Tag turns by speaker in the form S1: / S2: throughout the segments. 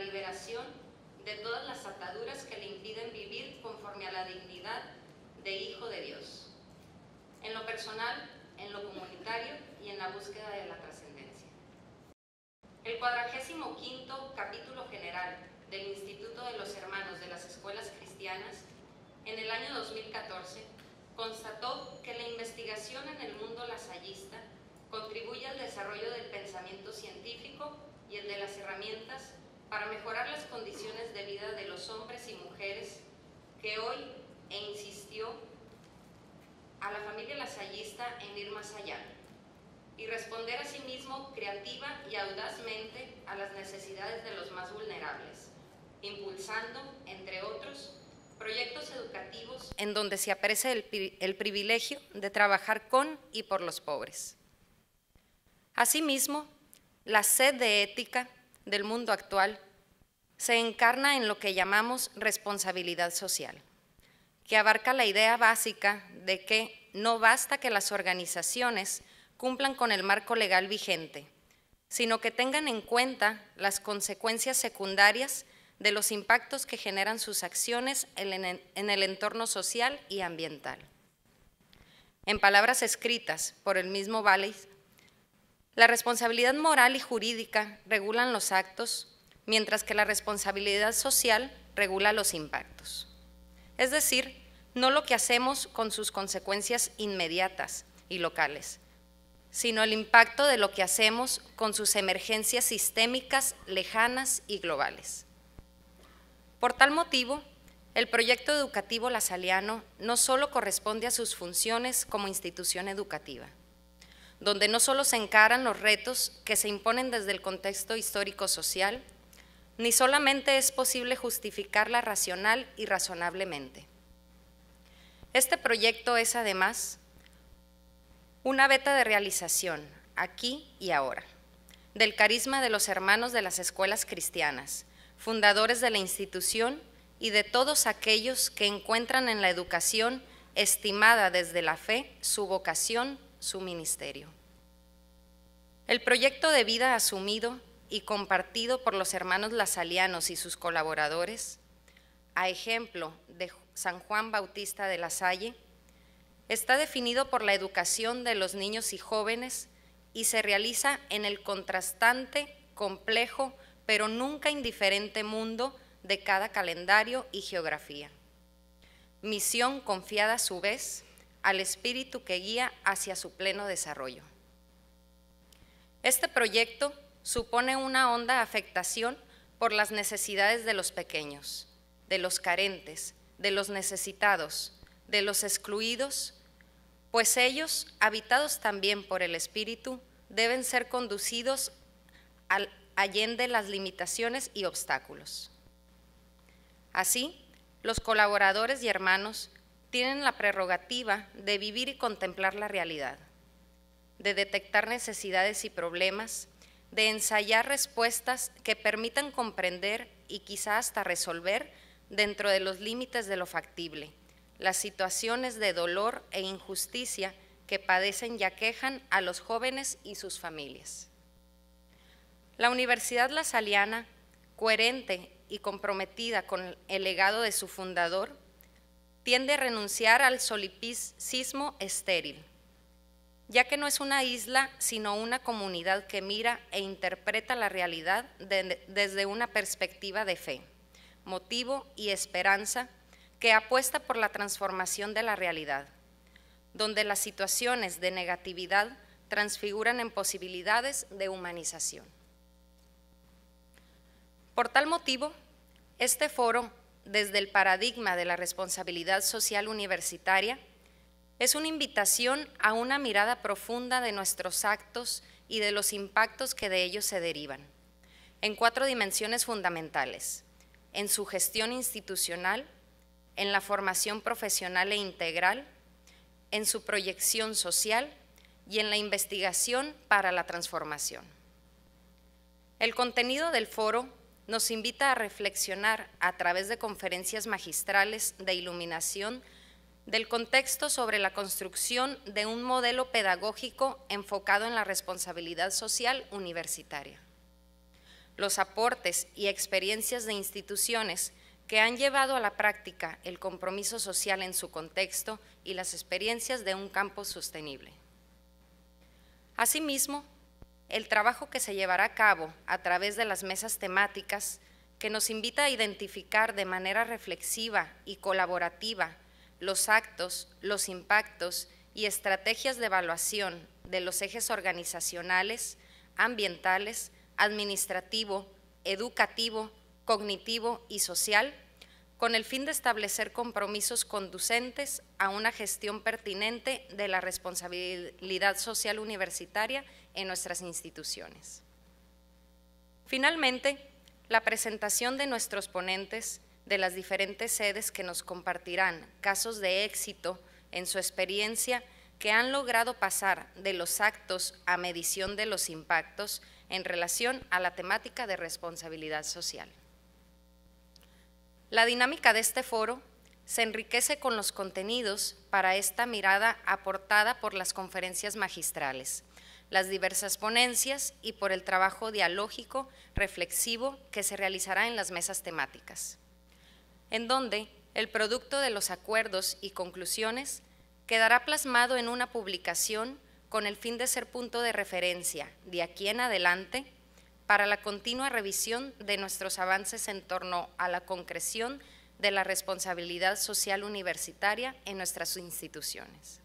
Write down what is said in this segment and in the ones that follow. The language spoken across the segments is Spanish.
S1: liberación de todas las ataduras que le impiden vivir conforme a la dignidad de hijo de Dios, en lo personal, en lo comunitario y en la búsqueda de la trascendencia. El cuadragésimo quinto capítulo general del Instituto de los Hermanos de las Escuelas Cristianas, en el año 2014, constató que la investigación en el mundo lasallista contribuye al desarrollo del pensamiento científico y el de las herramientas para mejorar las condiciones de vida de los hombres y mujeres que hoy e insistió a la familia lasallista en ir más allá y responder a sí mismo creativa y audazmente a las necesidades de los más vulnerables, impulsando, entre otros, proyectos educativos en donde se aprecia el, el privilegio de trabajar con y por los pobres. Asimismo, la sed de ética del mundo actual se encarna en lo que llamamos responsabilidad social, que abarca la idea básica de que no basta que las organizaciones cumplan con el marco legal vigente, sino que tengan en cuenta las consecuencias secundarias de los impactos que generan sus acciones en el entorno social y ambiental. En palabras escritas por el mismo Valis. La responsabilidad moral y jurídica regulan los actos, mientras que la responsabilidad social regula los impactos. Es decir, no lo que hacemos con sus consecuencias inmediatas y locales, sino el impacto de lo que hacemos con sus emergencias sistémicas lejanas y globales. Por tal motivo, el proyecto educativo lasaliano no solo corresponde a sus funciones como institución educativa, donde no solo se encaran los retos que se imponen desde el contexto histórico-social, ni solamente es posible justificarla racional y razonablemente. Este proyecto es además una beta de realización, aquí y ahora, del carisma de los hermanos de las escuelas cristianas, fundadores de la institución y de todos aquellos que encuentran en la educación estimada desde la fe su vocación su ministerio. El proyecto de vida asumido y compartido por los hermanos lazalianos y sus colaboradores, a ejemplo de San Juan Bautista de la Salle, está definido por la educación de los niños y jóvenes y se realiza en el contrastante, complejo, pero nunca indiferente mundo de cada calendario y geografía. Misión confiada a su vez al espíritu que guía hacia su pleno desarrollo. Este proyecto supone una honda afectación por las necesidades de los pequeños, de los carentes, de los necesitados, de los excluidos, pues ellos, habitados también por el Espíritu, deben ser conducidos al, allende las limitaciones y obstáculos. Así, los colaboradores y hermanos tienen la prerrogativa de vivir y contemplar la realidad, de detectar necesidades y problemas, de ensayar respuestas que permitan comprender y quizá hasta resolver dentro de los límites de lo factible las situaciones de dolor e injusticia que padecen y aquejan a los jóvenes y sus familias. La Universidad La Saliana, coherente y comprometida con el legado de su fundador, tiende a renunciar al solipsismo estéril, ya que no es una isla, sino una comunidad que mira e interpreta la realidad desde una perspectiva de fe, motivo y esperanza que apuesta por la transformación de la realidad, donde las situaciones de negatividad transfiguran en posibilidades de humanización. Por tal motivo, este foro desde el paradigma de la responsabilidad social universitaria es una invitación a una mirada profunda de nuestros actos y de los impactos que de ellos se derivan, en cuatro dimensiones fundamentales, en su gestión institucional, en la formación profesional e integral, en su proyección social y en la investigación para la transformación. El contenido del foro nos invita a reflexionar a través de conferencias magistrales de iluminación del contexto sobre la construcción de un modelo pedagógico enfocado en la responsabilidad social universitaria. Los aportes y experiencias de instituciones que han llevado a la práctica el compromiso social en su contexto y las experiencias de un campo sostenible. Asimismo, el trabajo que se llevará a cabo a través de las mesas temáticas que nos invita a identificar de manera reflexiva y colaborativa los actos, los impactos y estrategias de evaluación de los ejes organizacionales, ambientales, administrativo, educativo, cognitivo y social, con el fin de establecer compromisos conducentes a una gestión pertinente de la responsabilidad social universitaria en nuestras instituciones. Finalmente, la presentación de nuestros ponentes de las diferentes sedes que nos compartirán casos de éxito en su experiencia que han logrado pasar de los actos a medición de los impactos en relación a la temática de responsabilidad social. La dinámica de este foro se enriquece con los contenidos para esta mirada aportada por las conferencias magistrales, las diversas ponencias y por el trabajo dialógico, reflexivo que se realizará en las mesas temáticas, en donde el producto de los acuerdos y conclusiones quedará plasmado en una publicación con el fin de ser punto de referencia de aquí en adelante para la continua revisión de nuestros avances en torno a la concreción de la responsabilidad social universitaria en nuestras instituciones.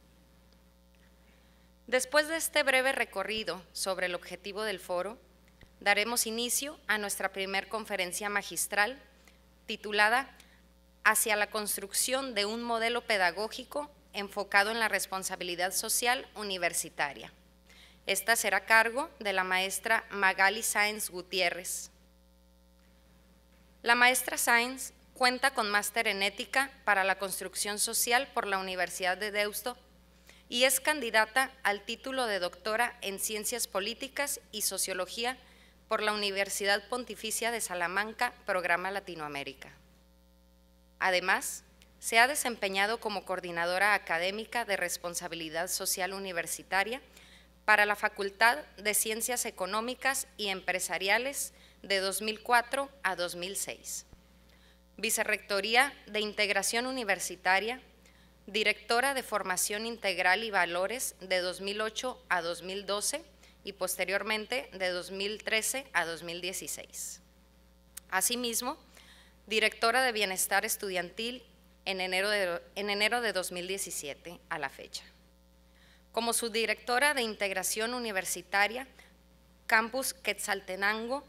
S1: Después de este breve recorrido sobre el objetivo del foro, daremos inicio a nuestra primer conferencia magistral titulada Hacia la construcción de un modelo pedagógico enfocado en la responsabilidad social universitaria. Esta será a cargo de la maestra Magali Sáenz Gutiérrez. La maestra Sáenz cuenta con máster en ética para la construcción social por la Universidad de Deusto y es candidata al título de doctora en Ciencias Políticas y Sociología por la Universidad Pontificia de Salamanca, Programa Latinoamérica. Además, se ha desempeñado como coordinadora académica de responsabilidad social universitaria para la Facultad de Ciencias Económicas y Empresariales de 2004 a 2006, Vicerrectoría de Integración Universitaria directora de Formación Integral y Valores de 2008 a 2012 y posteriormente de 2013 a 2016. Asimismo, directora de Bienestar Estudiantil en enero de, enero de 2017 a la fecha. Como subdirectora de Integración Universitaria, Campus Quetzaltenango,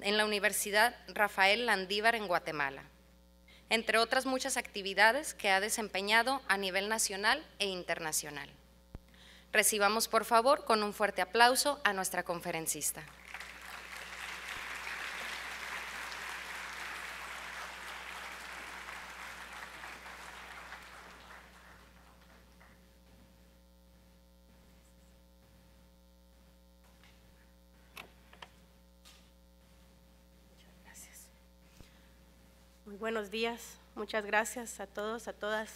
S1: en la Universidad Rafael Landívar en Guatemala entre otras muchas actividades que ha desempeñado a nivel nacional e internacional. Recibamos, por favor, con un fuerte aplauso a nuestra conferencista.
S2: buenos días. Muchas gracias a todos, a todas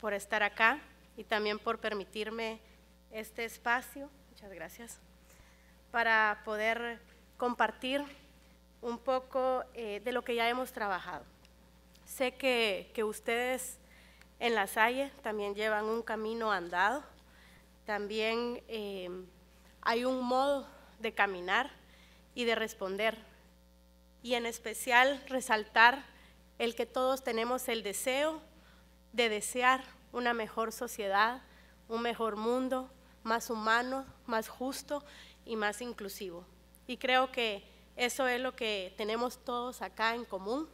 S2: por estar acá y también por permitirme este espacio. Muchas gracias. Para poder compartir un poco eh, de lo que ya hemos trabajado. Sé que, ustedes en la Salle también llevan un camino andado, también eh, hay un modo de caminar y de responder y en especial resaltar el que todos tenemos el deseo de desear una mejor sociedad, un mejor mundo, más humano, más justo y más inclusivo. Y creo que eso es lo que tenemos todos acá en común.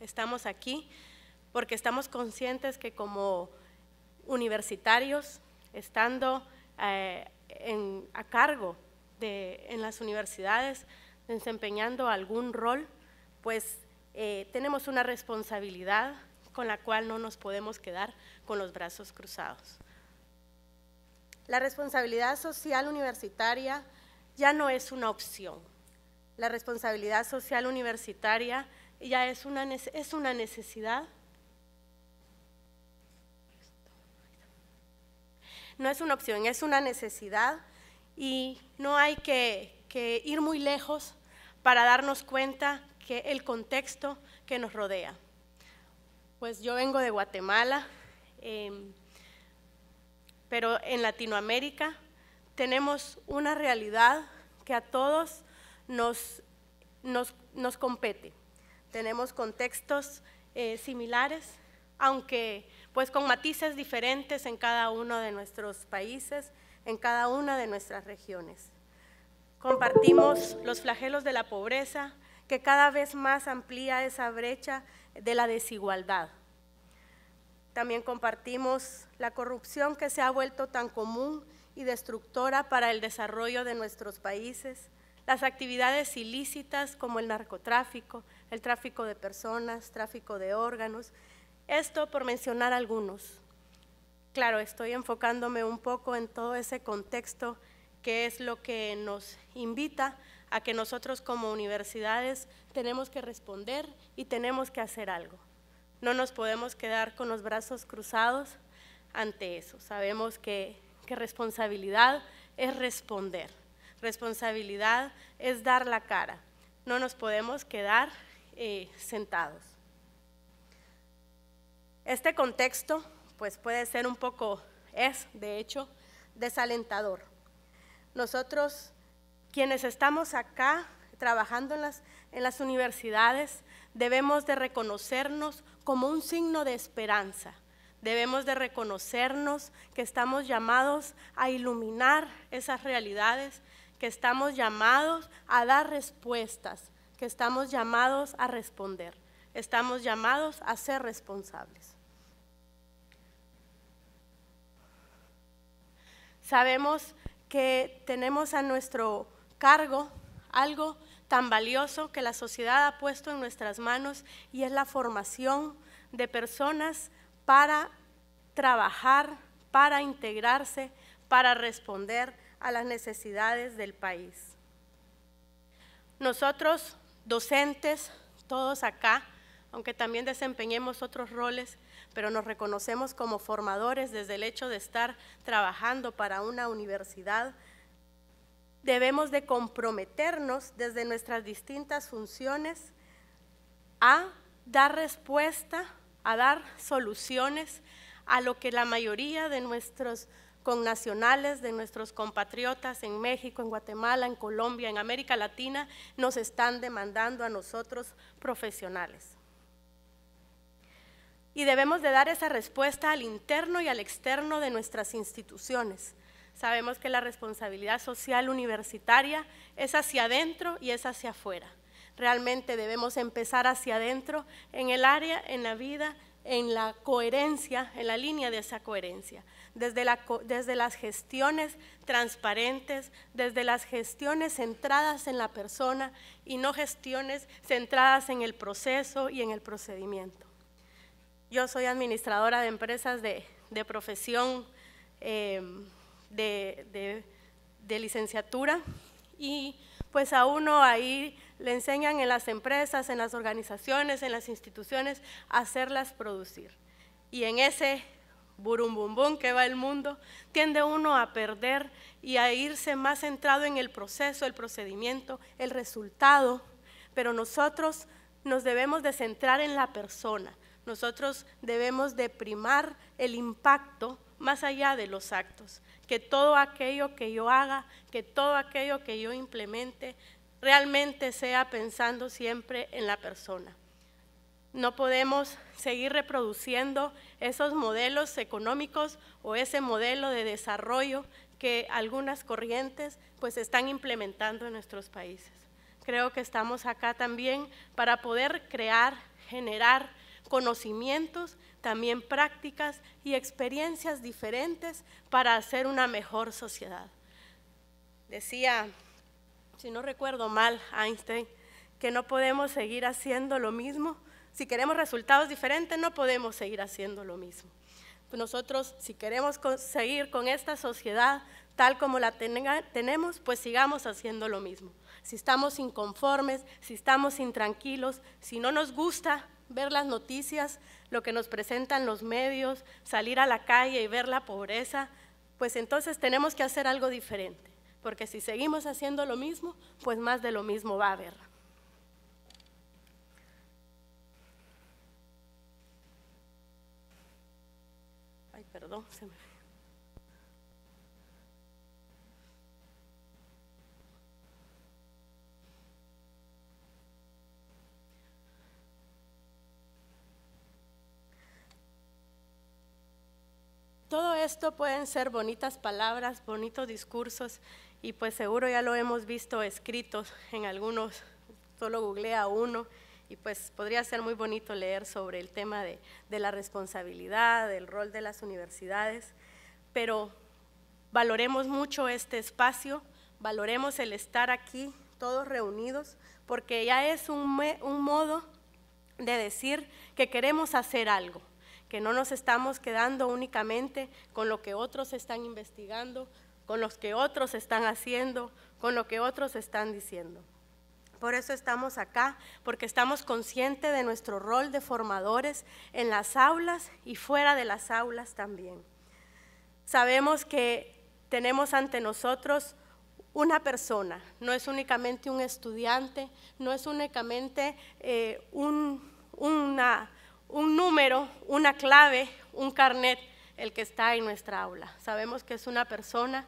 S2: Estamos aquí porque estamos conscientes que como universitarios, estando eh, a cargo de, en las universidades, desempeñando algún rol, pues eh, tenemos una responsabilidad con la cual no nos podemos quedar con los brazos cruzados. La responsabilidad social universitaria ya no es una opción. La responsabilidad social universitaria ya es una, es una necesidad. No es una opción, es una necesidad y no hay que ir muy lejos para darnos cuenta que el contexto que nos rodea. Pues yo vengo de Guatemala, em, pero en Latinoamérica tenemos una realidad que a todos nos, compete. Tenemos contextos eh, similares, aunque pues con matices diferentes en cada uno de nuestros países, en cada una de nuestras regiones. Compartimos los flagelos de la pobreza que cada vez más amplía esa brecha de la desigualdad. También compartimos la corrupción que se ha vuelto tan común y destructora para el desarrollo de nuestros países, las actividades ilícitas como el narcotráfico, el tráfico de personas, tráfico de órganos, esto por mencionar algunos. Claro, estoy enfocándome un poco en todo ese contexto que es lo que nos invita a que nosotros como universidades tenemos que responder y tenemos que hacer algo. No nos podemos quedar con los brazos cruzados ante eso. Sabemos que, responsabilidad es responder, responsabilidad es dar la cara. No nos podemos quedar eh, sentados. Este contexto pues puede ser un poco, es de hecho, desalentador nosotros, quienes estamos acá trabajando en las, universidades, debemos de reconocernos como un signo de esperanza. Debemos de reconocernos que estamos llamados a iluminar esas realidades, que estamos llamados a dar respuestas, que estamos llamados a responder, estamos llamados a ser responsables. Sabemos que tenemos a nuestro cargo algo tan valioso que la sociedad ha puesto en nuestras manos y es la formación de personas para trabajar, para integrarse, para responder a las necesidades del país. Nosotros, docentes, todos acá, aunque también desempeñemos otros roles, pero nos reconocemos como formadores desde el hecho de estar trabajando para una universidad. Debemos de comprometernos desde nuestras distintas funciones a dar respuesta, a dar soluciones a lo que la mayoría de nuestros connacionales, de nuestros compatriotas en México, en Guatemala, en Colombia, en América Latina, nos están demandando a nosotros profesionales y debemos de dar esa respuesta al interno y al externo de nuestras instituciones. Sabemos que la responsabilidad social universitaria es hacia adentro y es hacia afuera. Realmente debemos empezar hacia adentro en el área, en la vida, en la coherencia, en la línea de esa coherencia, desde, desde, las gestiones transparentes, desde las gestiones centradas en la persona y no gestiones centradas en el proceso y en el procedimiento. Yo soy administradora de empresas de, profesión em, de, licenciatura y pues a uno ahí le enseñan en las empresas, en las organizaciones, en las instituciones, a hacerlas producir. Y en ese burum bum que va el mundo, tiende uno a perder y a irse más centrado en el proceso, el procedimiento, el resultado, pero nosotros nos debemos de centrar en la persona, nosotros debemos de primar el impacto más allá de los actos, que todo aquello que yo haga, que todo aquello que yo implemente, realmente sea pensando siempre en la persona. No podemos seguir reproduciendo esos modelos económicos o ese modelo de desarrollo que algunas corrientes pues están implementando en nuestros países. Creo que estamos acá también para poder crear, generar conocimientos, también prácticas y experiencias diferentes para hacer una mejor sociedad. Decía, si no recuerdo mal, Einstein, que no podemos seguir haciendo lo mismo. Si queremos resultados diferentes, no podemos seguir haciendo lo mismo. Nosotros, si queremos seguir con esta sociedad tal como la tenemos, pues sigamos haciendo lo mismo. Si estamos inconformes, si estamos intranquilos, si no nos gusta, ver las noticias, lo que nos presentan los medios, salir a la calle y ver la pobreza, pues entonces tenemos que hacer algo diferente, porque si seguimos haciendo lo mismo, pues más de lo mismo va a haber. Ay, perdón, se me... Todo esto pueden ser bonitas palabras, bonitos discursos y pues seguro ya lo hemos visto escritos en algunos, solo googlea uno y pues podría ser muy bonito leer sobre el tema de, la responsabilidad, del rol de las universidades, pero valoremos mucho este espacio, valoremos el estar aquí todos reunidos, porque ya es un modo de decir que queremos hacer algo que no nos estamos quedando únicamente con lo que otros están investigando, con lo que otros están haciendo, con lo que otros están diciendo. Por eso estamos acá, porque estamos conscientes de nuestro rol de formadores en las aulas y fuera de las aulas también. Sabemos que tenemos ante nosotros una persona, no es únicamente un estudiante, no es únicamente eh, una un número, una clave, un carnet, el que está en nuestra aula. Sabemos que es una persona,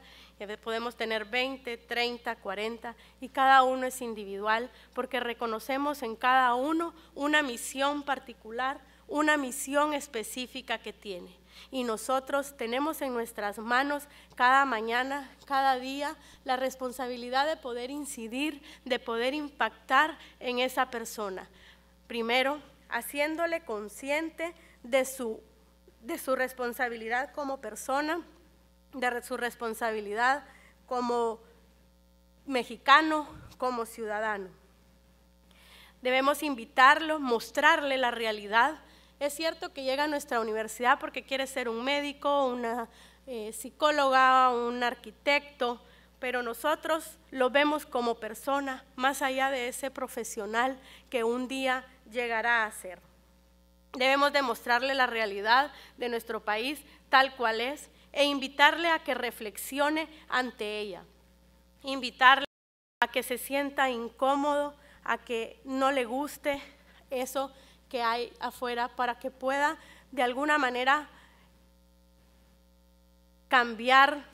S2: podemos tener 20, 30, 40 y cada uno es individual porque reconocemos en cada uno una misión particular, una misión específica que tiene. Y nosotros tenemos en nuestras manos cada mañana, cada día, la responsabilidad de poder incidir, de poder impactar en esa persona. Primero, haciéndole consciente de su, responsabilidad como persona, de su responsabilidad como mexicano, como ciudadano. Debemos invitarlo, mostrarle la realidad. Es cierto que llega a nuestra universidad porque quiere ser un médico, una eh, psicóloga, un arquitecto, pero nosotros lo vemos como persona, más allá de ese profesional que un día llegará a ser. Debemos demostrarle la realidad de nuestro país tal cual es e invitarle a que reflexione ante ella, invitarle a que se sienta incómodo, a que no le guste eso que hay afuera para que pueda de alguna manera cambiar,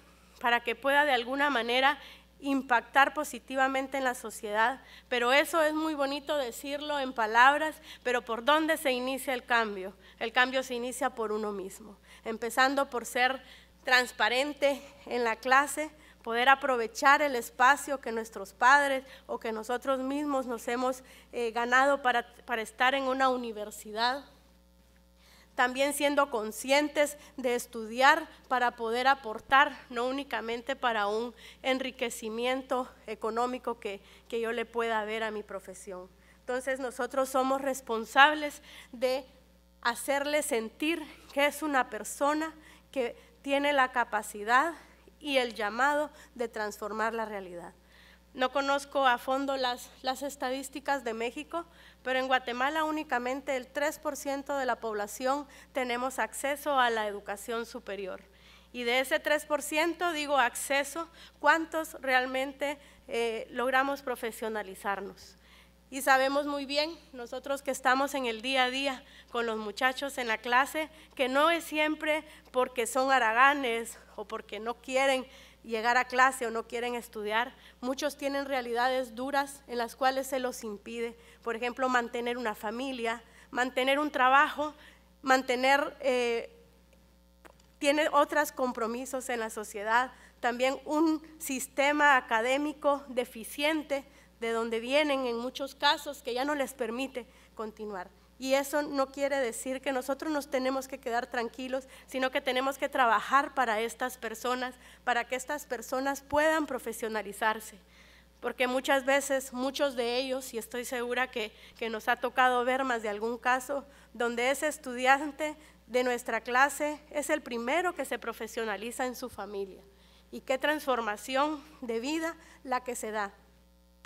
S2: para que pueda de alguna manera impactar positivamente en la sociedad, pero eso es muy bonito decirlo en palabras, pero ¿por dónde se inicia el cambio? El cambio se inicia por uno mismo, empezando por ser transparente en la clase, poder aprovechar el espacio que nuestros padres o que nosotros mismos nos hemos eh, ganado para estar en una universidad también siendo conscientes de estudiar para poder aportar, no únicamente para un enriquecimiento económico que, yo le pueda ver a mi profesión. Entonces nosotros somos responsables de hacerle sentir que es una persona que tiene la capacidad y el llamado de transformar la realidad. No conozco a fondo las, las estadísticas de México, pero en Guatemala únicamente el 3% de la población tenemos acceso a la educación superior. Y de ese 3% digo acceso, ¿cuántos realmente eh, logramos profesionalizarnos? Y sabemos muy bien, nosotros que estamos en el día a día con los muchachos en la clase, que no es siempre porque son araganes o porque no quieren llegar a clase o no quieren estudiar. Muchos tienen realidades duras en las cuales se los impide por ejemplo, mantener una familia, mantener un trabajo, mantener, eh, tiene otros compromisos en la sociedad, también un sistema académico deficiente de donde vienen en muchos casos que ya no les permite continuar. Y eso no quiere decir que nosotros nos tenemos que quedar tranquilos, sino que tenemos que trabajar para estas personas, para que estas personas puedan profesionalizarse, porque muchas veces muchos de ellos, y estoy segura que, que nos ha tocado ver más de algún caso, donde ese estudiante de nuestra clase es el primero que se profesionaliza en su familia. Y qué transformación de vida la que se da,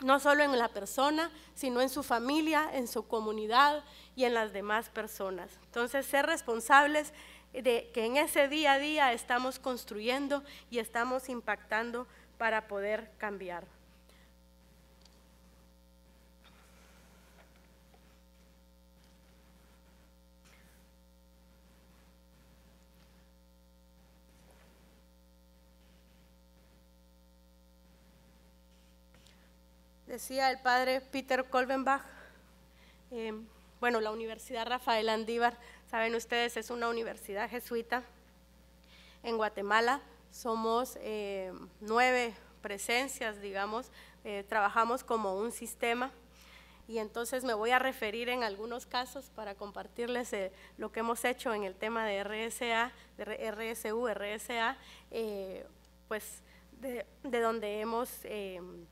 S2: no solo en la persona, sino en su familia, en su comunidad y en las demás personas. Entonces, ser responsables de que en ese día a día estamos construyendo y estamos impactando para poder cambiar. Sí, el padre Peter Kolbenbach, em, bueno, la Universidad Rafael Andívar, saben ustedes, es una universidad jesuita en Guatemala. Somos em, nueve presencias, digamos, eh, trabajamos como un sistema y entonces me voy a referir en algunos casos para compartirles eh, lo que hemos hecho en el tema de RSA, de RSU, RSA, eh, pues de donde hemos em,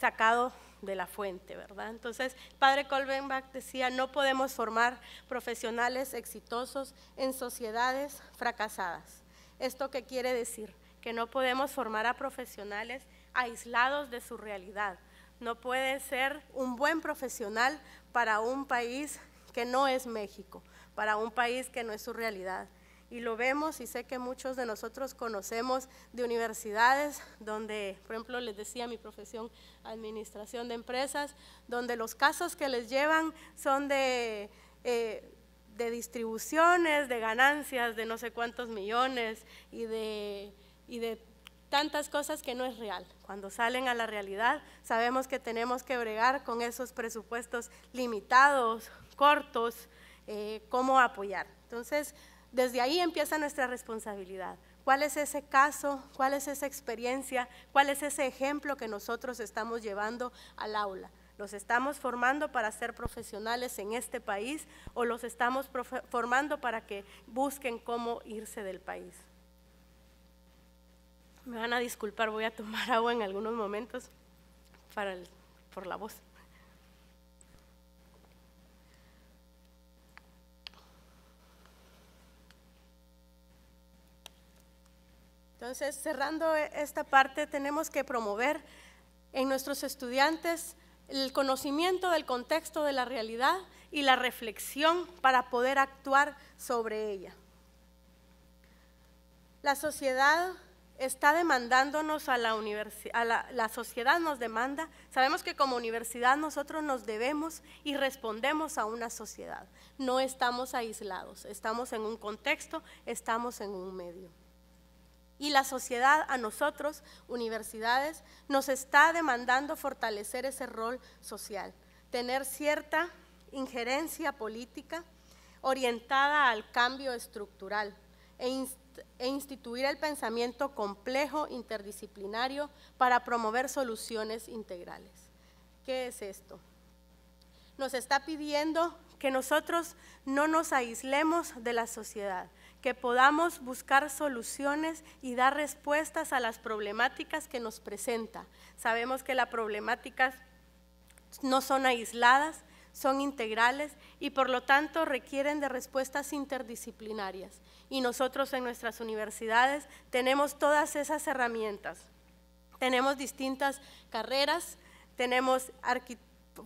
S2: sacado de la fuente, ¿verdad? Entonces, padre Colbenbach decía, no podemos formar profesionales exitosos en sociedades fracasadas. ¿Esto qué quiere decir? Que no podemos formar a profesionales aislados de su realidad. No puede ser un buen profesional para un país que no es México, para un país que no es su realidad y lo vemos y sé que muchos de nosotros conocemos de universidades donde, por ejemplo, les decía mi profesión, administración de empresas, donde los casos que les llevan son de... Eh, de distribuciones, de ganancias, de no sé cuántos millones y de, y de tantas cosas que no es real. Cuando salen a la realidad, sabemos que tenemos que bregar con esos presupuestos limitados, cortos, eh, cómo apoyar. Entonces, desde ahí empieza nuestra responsabilidad. ¿Cuál es ese caso? ¿Cuál es esa experiencia? ¿Cuál es ese ejemplo que nosotros estamos llevando al aula? ¿Los estamos formando para ser profesionales en este país o los estamos formando para que busquen cómo irse del país? Me van a disculpar, voy a tomar agua en algunos momentos para por la voz. Entonces, cerrando e, esta parte, tenemos que promover en nuestros estudiantes el conocimiento del contexto de la realidad y la reflexión para poder actuar sobre ella. La sociedad está demandándonos a la universidad, la, sociedad nos demanda, sabemos que como universidad nosotros nos debemos y respondemos a una sociedad. No estamos aislados, estamos en un contexto, estamos en un medio. Y la sociedad, a nosotros, universidades, nos está demandando fortalecer ese rol social, tener cierta injerencia política orientada al cambio estructural e, e, instituir el pensamiento complejo interdisciplinario para promover soluciones integrales. ¿Qué es esto? Nos está pidiendo que nosotros no nos aislemos de la sociedad, que podamos buscar soluciones y dar respuestas a las problemáticas que nos presenta. Sabemos que las problemáticas no son aisladas, son integrales y por lo tanto requieren de respuestas interdisciplinarias. Y nosotros en nuestras universidades tenemos todas esas herramientas. Tenemos distintas carreras, tenemos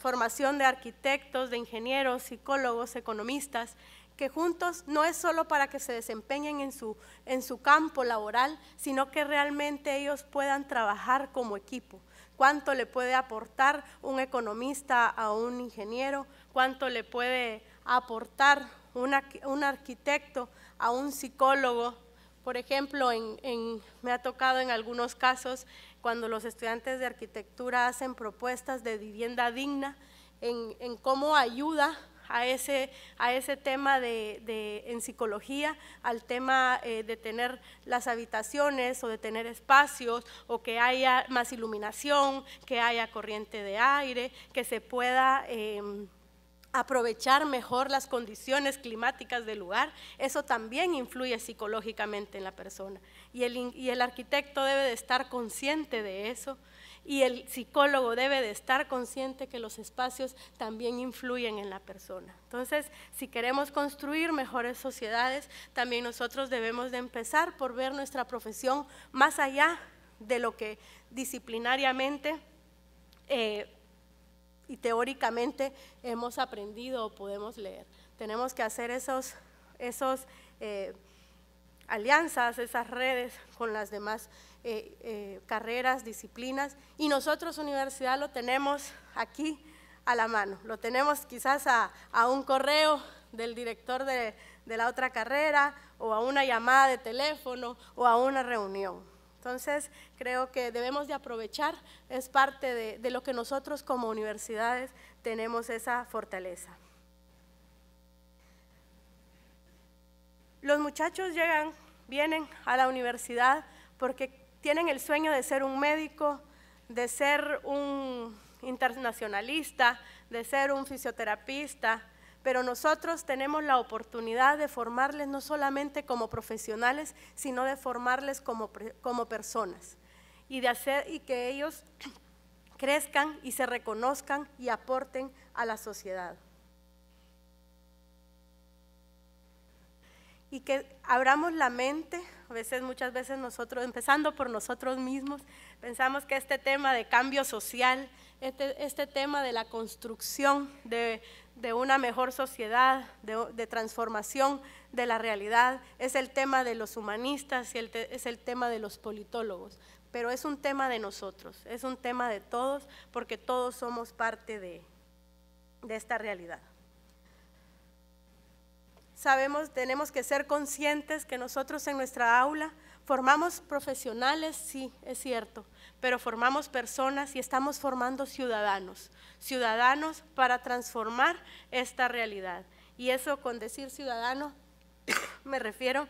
S2: formación de arquitectos, de ingenieros, psicólogos, economistas, que juntos no es solo para que se desempeñen en su, campo laboral, sino que realmente ellos puedan trabajar como equipo. ¿Cuánto le puede aportar un economista a un ingeniero? ¿Cuánto le puede aportar un arquitecto a un psicólogo? Por ejemplo, en, me ha tocado en algunos casos cuando los estudiantes de arquitectura hacen propuestas de vivienda digna, en, en cómo ayuda a ese, tema de, en psicología, al tema eh, de tener las habitaciones o de tener espacios o que haya más iluminación, que haya corriente de aire, que se pueda... Em, aprovechar mejor las condiciones climáticas del lugar, eso también influye psicológicamente en la persona. Y el, y el arquitecto debe de estar consciente de eso, y el psicólogo debe de estar consciente que los espacios también influyen en la persona. Entonces, si queremos construir mejores sociedades, también nosotros debemos de empezar por ver nuestra profesión más allá de lo que disciplinariamente eh, y teóricamente hemos aprendido o podemos leer. Tenemos que hacer esos, eh, alianzas, esas redes con las demás eh, eh, carreras, disciplinas, y nosotros universidad lo tenemos aquí a la mano, lo tenemos quizás a, un correo del director de, la otra carrera, o a una llamada de teléfono, o a una reunión. Entonces, creo que debemos de aprovechar, es parte de, de, lo que nosotros como universidades tenemos esa fortaleza. Los muchachos llegan, vienen a la universidad porque tienen el sueño de ser un médico, de ser un internacionalista, de ser un fisioterapista, pero nosotros tenemos la oportunidad de formarles no solamente como profesionales, sino de formarles como, como personas y de hacer y que ellos crezcan y se reconozcan y aporten a la sociedad. y que abramos la mente, a veces muchas veces nosotros, empezando por nosotros mismos, pensamos que este tema de cambio social, este, este tema de la construcción de, una mejor sociedad, de, transformación de la realidad, es el tema de los humanistas y es el tema de los politólogos, pero es un tema de nosotros, es un tema de todos, porque todos somos parte de esta realidad sabemos, tenemos que ser conscientes que nosotros en nuestra aula formamos profesionales, sí, es cierto, pero formamos personas y estamos formando ciudadanos, ciudadanos para transformar esta realidad. Y eso con decir ciudadano me refiero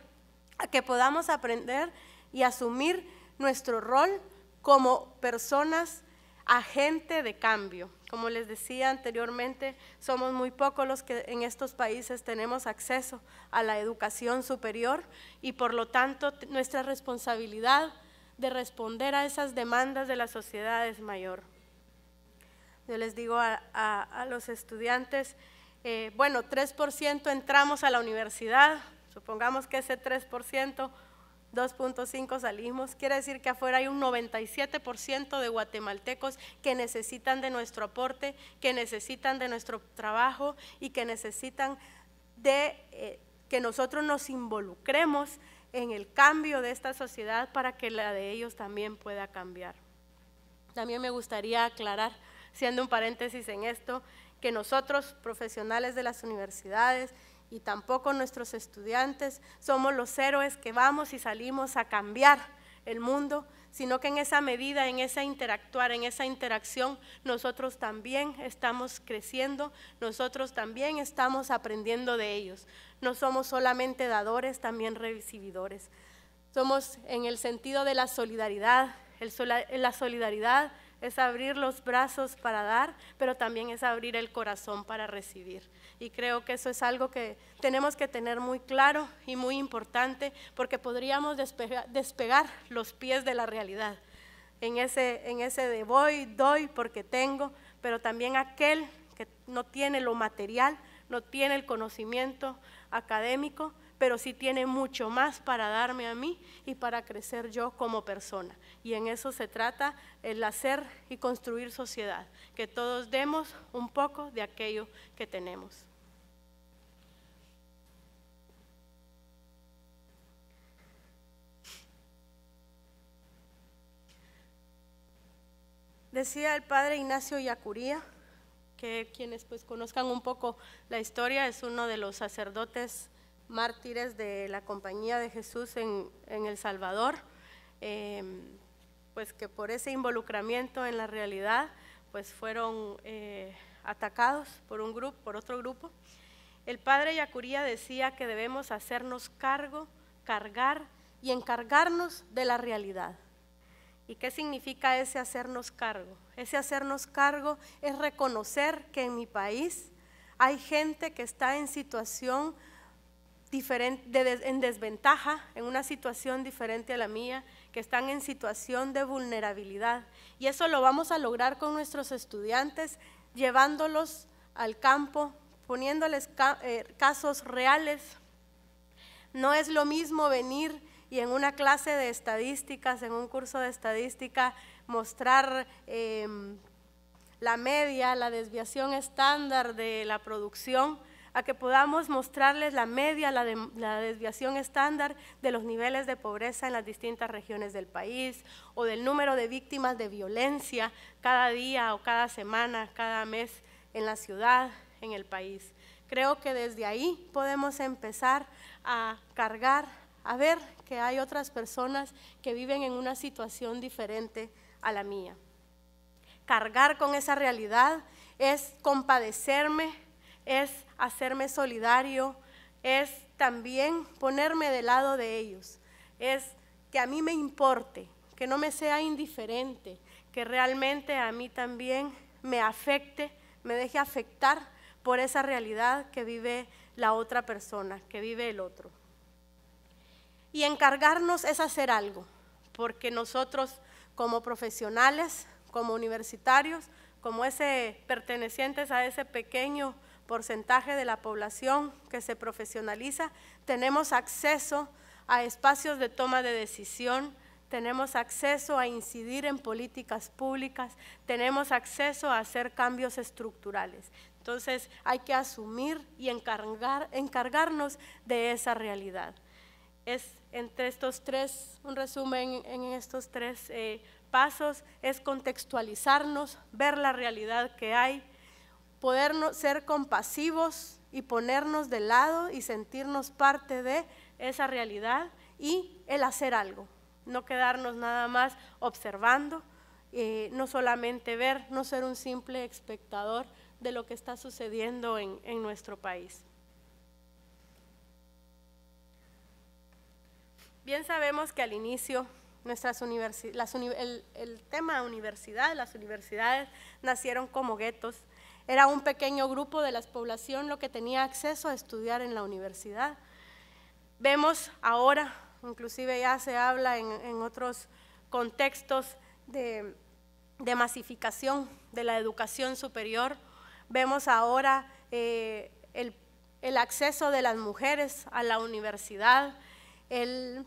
S2: a que podamos aprender y asumir nuestro rol como personas agente de cambio. Como les decía anteriormente, somos muy pocos los que en estos países tenemos acceso a la educación superior y por lo tanto nuestra responsabilidad de responder a esas demandas de la sociedad es mayor. Yo les digo a, los estudiantes, eh, bueno, 3% entramos a la universidad, supongamos que ese 3% 2.5 salimos, quiere decir que afuera hay un 97% de guatemaltecos que necesitan de nuestro aporte, que necesitan de nuestro trabajo y que necesitan de eh, que nosotros nos involucremos en el cambio de esta sociedad para que la de ellos también pueda cambiar. También me gustaría aclarar, siendo un paréntesis en esto, que nosotros, profesionales de las universidades, y tampoco nuestros estudiantes somos los héroes que vamos y salimos a cambiar el mundo, sino que en esa medida, en esa interactuar, en esa interacción, nosotros también estamos creciendo, nosotros también estamos aprendiendo de ellos. No somos solamente dadores, también recibidores. Somos en el sentido de la solidaridad. El, la solidaridad es abrir los brazos para dar, pero también es abrir el corazón para recibir. Y creo que eso es algo que tenemos que tener muy claro y muy importante, porque podríamos despegar los pies de la realidad. en ese de voy, doy porque tengo, pero también aquel que no tiene lo material, no tiene el conocimiento académico, pero sí tiene mucho más para darme a mí y para crecer yo como persona. Y en eso se trata el hacer y construir sociedad, que todos demos un poco de aquello que tenemos. Decía el padre Ignacio Yacuría, que quienes pues conozcan un poco la historia, es uno de los sacerdotes mártires de la Compañía de Jesús en, en El Salvador, eh, pues que por ese involucramiento en la realidad, pues fueron eh, atacados por un grupo, por otro grupo. El padre Yacuría decía que debemos hacernos cargo, cargar y encargarnos de la realidad. ¿Y qué significa ese hacernos cargo? Ese hacernos cargo es reconocer que en mi país hay gente que está en situación en desventaja, en una situación diferente a la mía, que están en situación de vulnerabilidad. Y eso lo vamos a lograr con nuestros estudiantes, llevándolos al campo, poniéndoles eh, casos reales. No es lo mismo venir y en una clase de estadísticas, en un curso de estadística, mostrar em, la media, la desviación estándar de la producción, a que podamos mostrarles la media, la, desviación estándar de los niveles de pobreza en las distintas regiones del país o del número de víctimas de violencia cada día o cada semana, cada mes en la ciudad, en el país. Creo que desde ahí podemos empezar a cargar, a ver que hay otras personas que viven en una situación diferente a la mía. Cargar con esa realidad es compadecerme, es hacerme solidario, es también ponerme del lado de ellos, es que a mí me importe, que no me sea indiferente, que realmente a mí también me afecte, me deje afectar por esa realidad que vive la otra persona, que vive el otro. Y encargarnos es hacer algo, porque nosotros como profesionales, como universitarios, como ese pertenecientes a ese pequeño porcentaje de la población que se profesionaliza, tenemos acceso a espacios de toma de decisión, tenemos acceso a incidir en políticas públicas, tenemos acceso a hacer cambios estructurales. Entonces hay que asumir y encargar, encargarnos de esa realidad. Es entre estos tres, un resumen en estos tres eh, pasos, es contextualizarnos, ver la realidad que hay, poder ser compasivos y ponernos de lado y sentirnos parte de esa realidad y el hacer algo, no quedarnos nada más observando, eh, no solamente ver, no ser un simple espectador de lo que está sucediendo en, nuestro país. Bien sabemos que al inicio nuestras el tema universidad, las universidades nacieron como guetos era un pequeño grupo de la población lo que tenía acceso a estudiar en la universidad. Vemos ahora, inclusive ya se habla en, otros contextos de, masificación de la educación superior, vemos ahora eh, el, el acceso de las mujeres a la universidad, el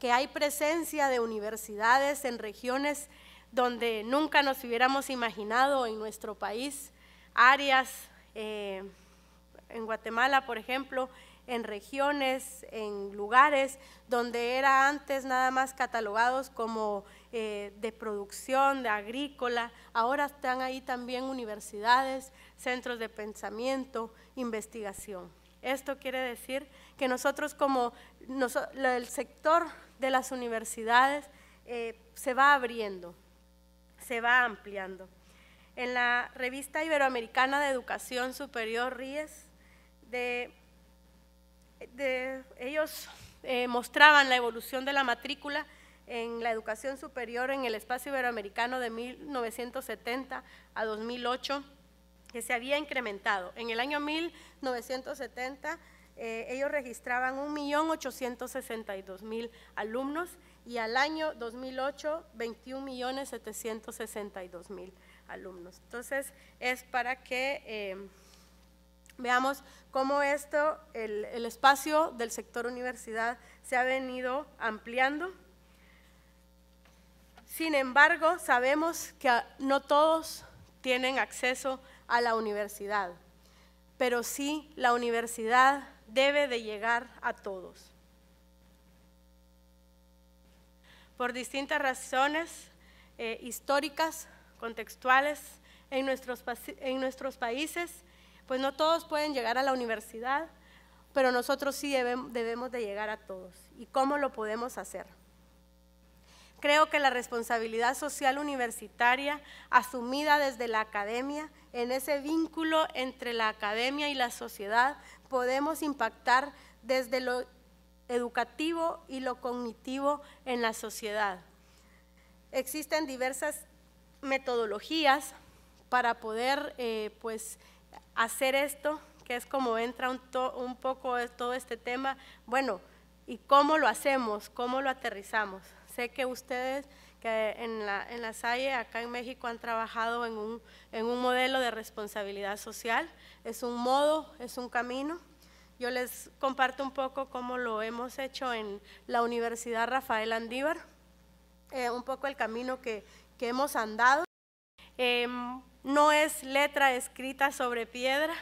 S2: que hay presencia de universidades en regiones donde nunca nos hubiéramos imaginado en nuestro país áreas, eh, en Guatemala, por ejemplo, en regiones, en lugares donde era antes nada más catalogados como eh, de producción, de agrícola, ahora están ahí también universidades, centros de pensamiento, investigación. Esto quiere decir que nosotros como el sector de las universidades eh, se va abriendo, se va ampliando en la revista iberoamericana de educación superior RIES, ellos eh, mostraban la evolución de la matrícula en la educación superior en el espacio iberoamericano de 1970 a 2008, que se había incrementado. En el año 1970 eh, ellos registraban 1.862.000 alumnos y al año 2008 21.762.000 alumnos. Entonces, es para que eh, veamos cómo esto, el, espacio del sector universidad se ha venido ampliando. Sin embargo, sabemos que no todos tienen acceso a la universidad, pero sí la universidad debe de llegar a todos. Por distintas razones eh, históricas, contextuales en nuestros, en nuestros países, pues no todos pueden llegar a la universidad, pero nosotros sí debemos de llegar a todos. ¿Y cómo lo podemos hacer? Creo que la responsabilidad social universitaria asumida desde la academia, en ese vínculo entre la academia y la sociedad, podemos impactar desde lo educativo y lo cognitivo en la sociedad. Existen diversas metodologías para poder eh, pues, hacer esto, que es como entra un, un poco todo este tema, bueno, y cómo lo hacemos, cómo lo aterrizamos. Sé que ustedes que en la, en acá en México, han trabajado en un, en un modelo de responsabilidad social, es un modo, es un camino. Yo les comparto un poco cómo lo hemos hecho en la Universidad Rafael Andívar, eh, un poco el camino que, que hemos andado. Em, no es letra escrita sobre piedra.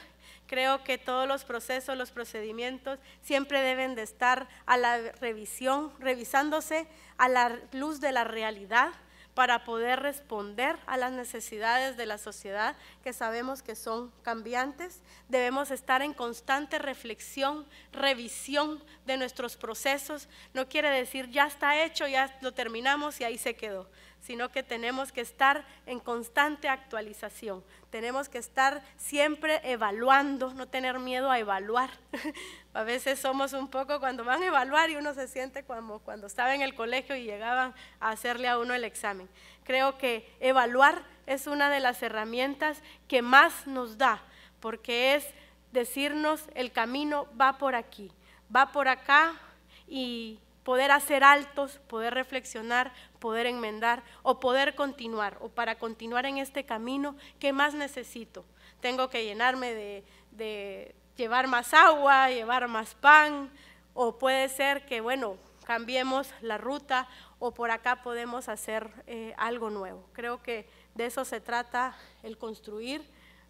S2: Creo que todos los procesos, los procedimientos siempre deben de estar a la revisión, revisándose a la luz de la realidad para poder responder a las necesidades de la sociedad que sabemos que son cambiantes. Debemos estar en constante reflexión, revisión de nuestros procesos. No quiere decir ya está hecho, ya lo terminamos y ahí se quedó sino que tenemos que estar en constante actualización, tenemos que estar siempre evaluando, no tener miedo a evaluar. a veces somos un poco cuando van a evaluar y uno se siente como cuando estaba en el colegio y llegaban a hacerle a uno el examen. Creo que evaluar es una de las herramientas que más nos da, porque es decirnos el camino va por aquí, va por acá y poder hacer altos, poder reflexionar, poder enmendar o poder continuar o para continuar en este camino, ¿qué más necesito? Tengo que llenarme de, llevar más agua, llevar más pan, o puede ser que, bueno, cambiemos la ruta o por acá podemos hacer eh, algo nuevo. Creo que de eso se trata el construir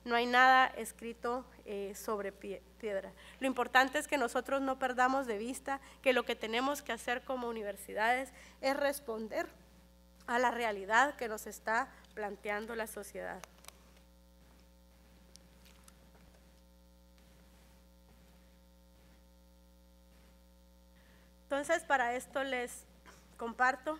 S2: no hay nada escrito eh, sobre piedra. Lo importante es que nosotros no perdamos de vista que lo que tenemos que hacer como universidades es responder a la realidad que nos está planteando la sociedad. Entonces, para esto les comparto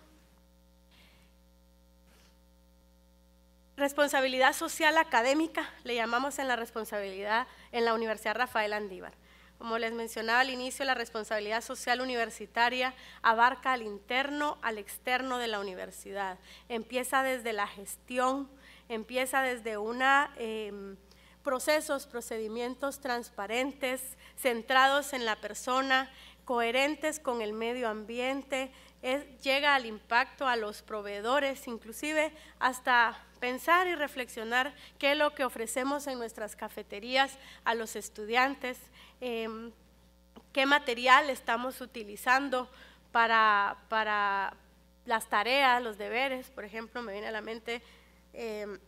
S2: Responsabilidad social académica, le llamamos en la responsabilidad en la Universidad Rafael Andívar. Como les mencionaba al inicio, la responsabilidad social universitaria abarca al interno, al externo de la universidad. Empieza desde la gestión, empieza desde una... Em, procesos, procedimientos transparentes, centrados en la persona, coherentes con el medio ambiente, llega al impacto a los proveedores, inclusive hasta pensar y reflexionar qué es lo que ofrecemos en nuestras cafeterías a los estudiantes, em, qué material estamos utilizando para, las tareas, los deberes, por ejemplo, me viene a la mente en em,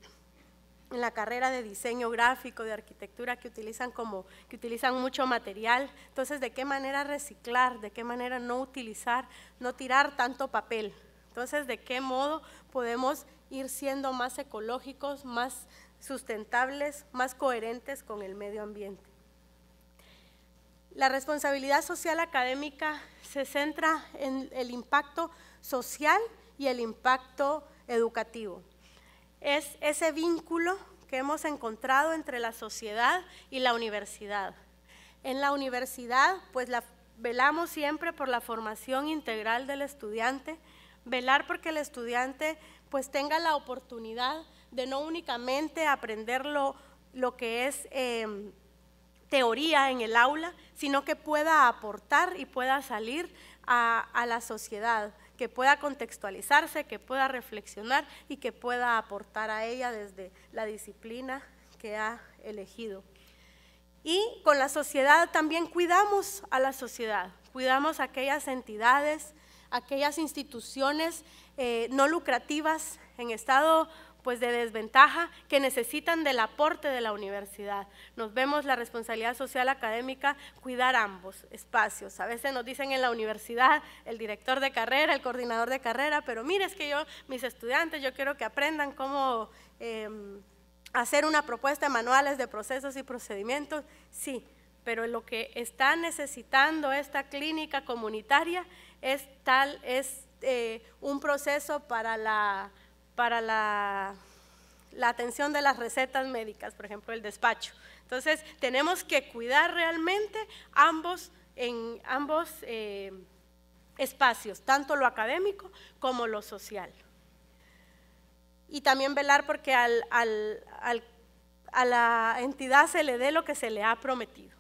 S2: la carrera de diseño gráfico, de arquitectura, que utilizan, como, que utilizan mucho material. Entonces, ¿de qué manera reciclar? ¿De qué manera no utilizar, no tirar tanto papel? Entonces, ¿de qué modo podemos ir siendo más ecológicos, más sustentables, más coherentes con el medio ambiente. La responsabilidad social académica se centra en el impacto social y el impacto educativo. Es ese vínculo que hemos encontrado entre la sociedad y la universidad. En la universidad, pues velamos siempre por la formación integral del estudiante, velar porque el estudiante pues tenga la oportunidad de no únicamente aprender lo, que es em, teoría en el aula, sino que pueda aportar y pueda salir a, a la sociedad, que pueda contextualizarse, que pueda reflexionar y que pueda aportar a ella desde la disciplina que ha elegido. Y con la sociedad también cuidamos a la sociedad, cuidamos aquellas entidades, aquellas instituciones eh, no lucrativas, en estado pues de desventaja que necesitan del aporte de la universidad. Nos vemos la responsabilidad social académica cuidar ambos espacios. A veces nos dicen en la universidad el director de carrera, el coordinador de carrera, pero mire es que yo, mis estudiantes, yo quiero que aprendan cómo em, hacer una propuesta de manuales de procesos y procedimientos. Sí, pero lo que está necesitando esta clínica comunitaria es tal, es eh, un proceso para la, para la, atención de las recetas médicas, por ejemplo, el despacho. Entonces, tenemos que cuidar realmente ambos, en ambos eh, espacios, tanto lo académico como lo social. Y también velar porque a la entidad se le dé lo que se le ha prometido.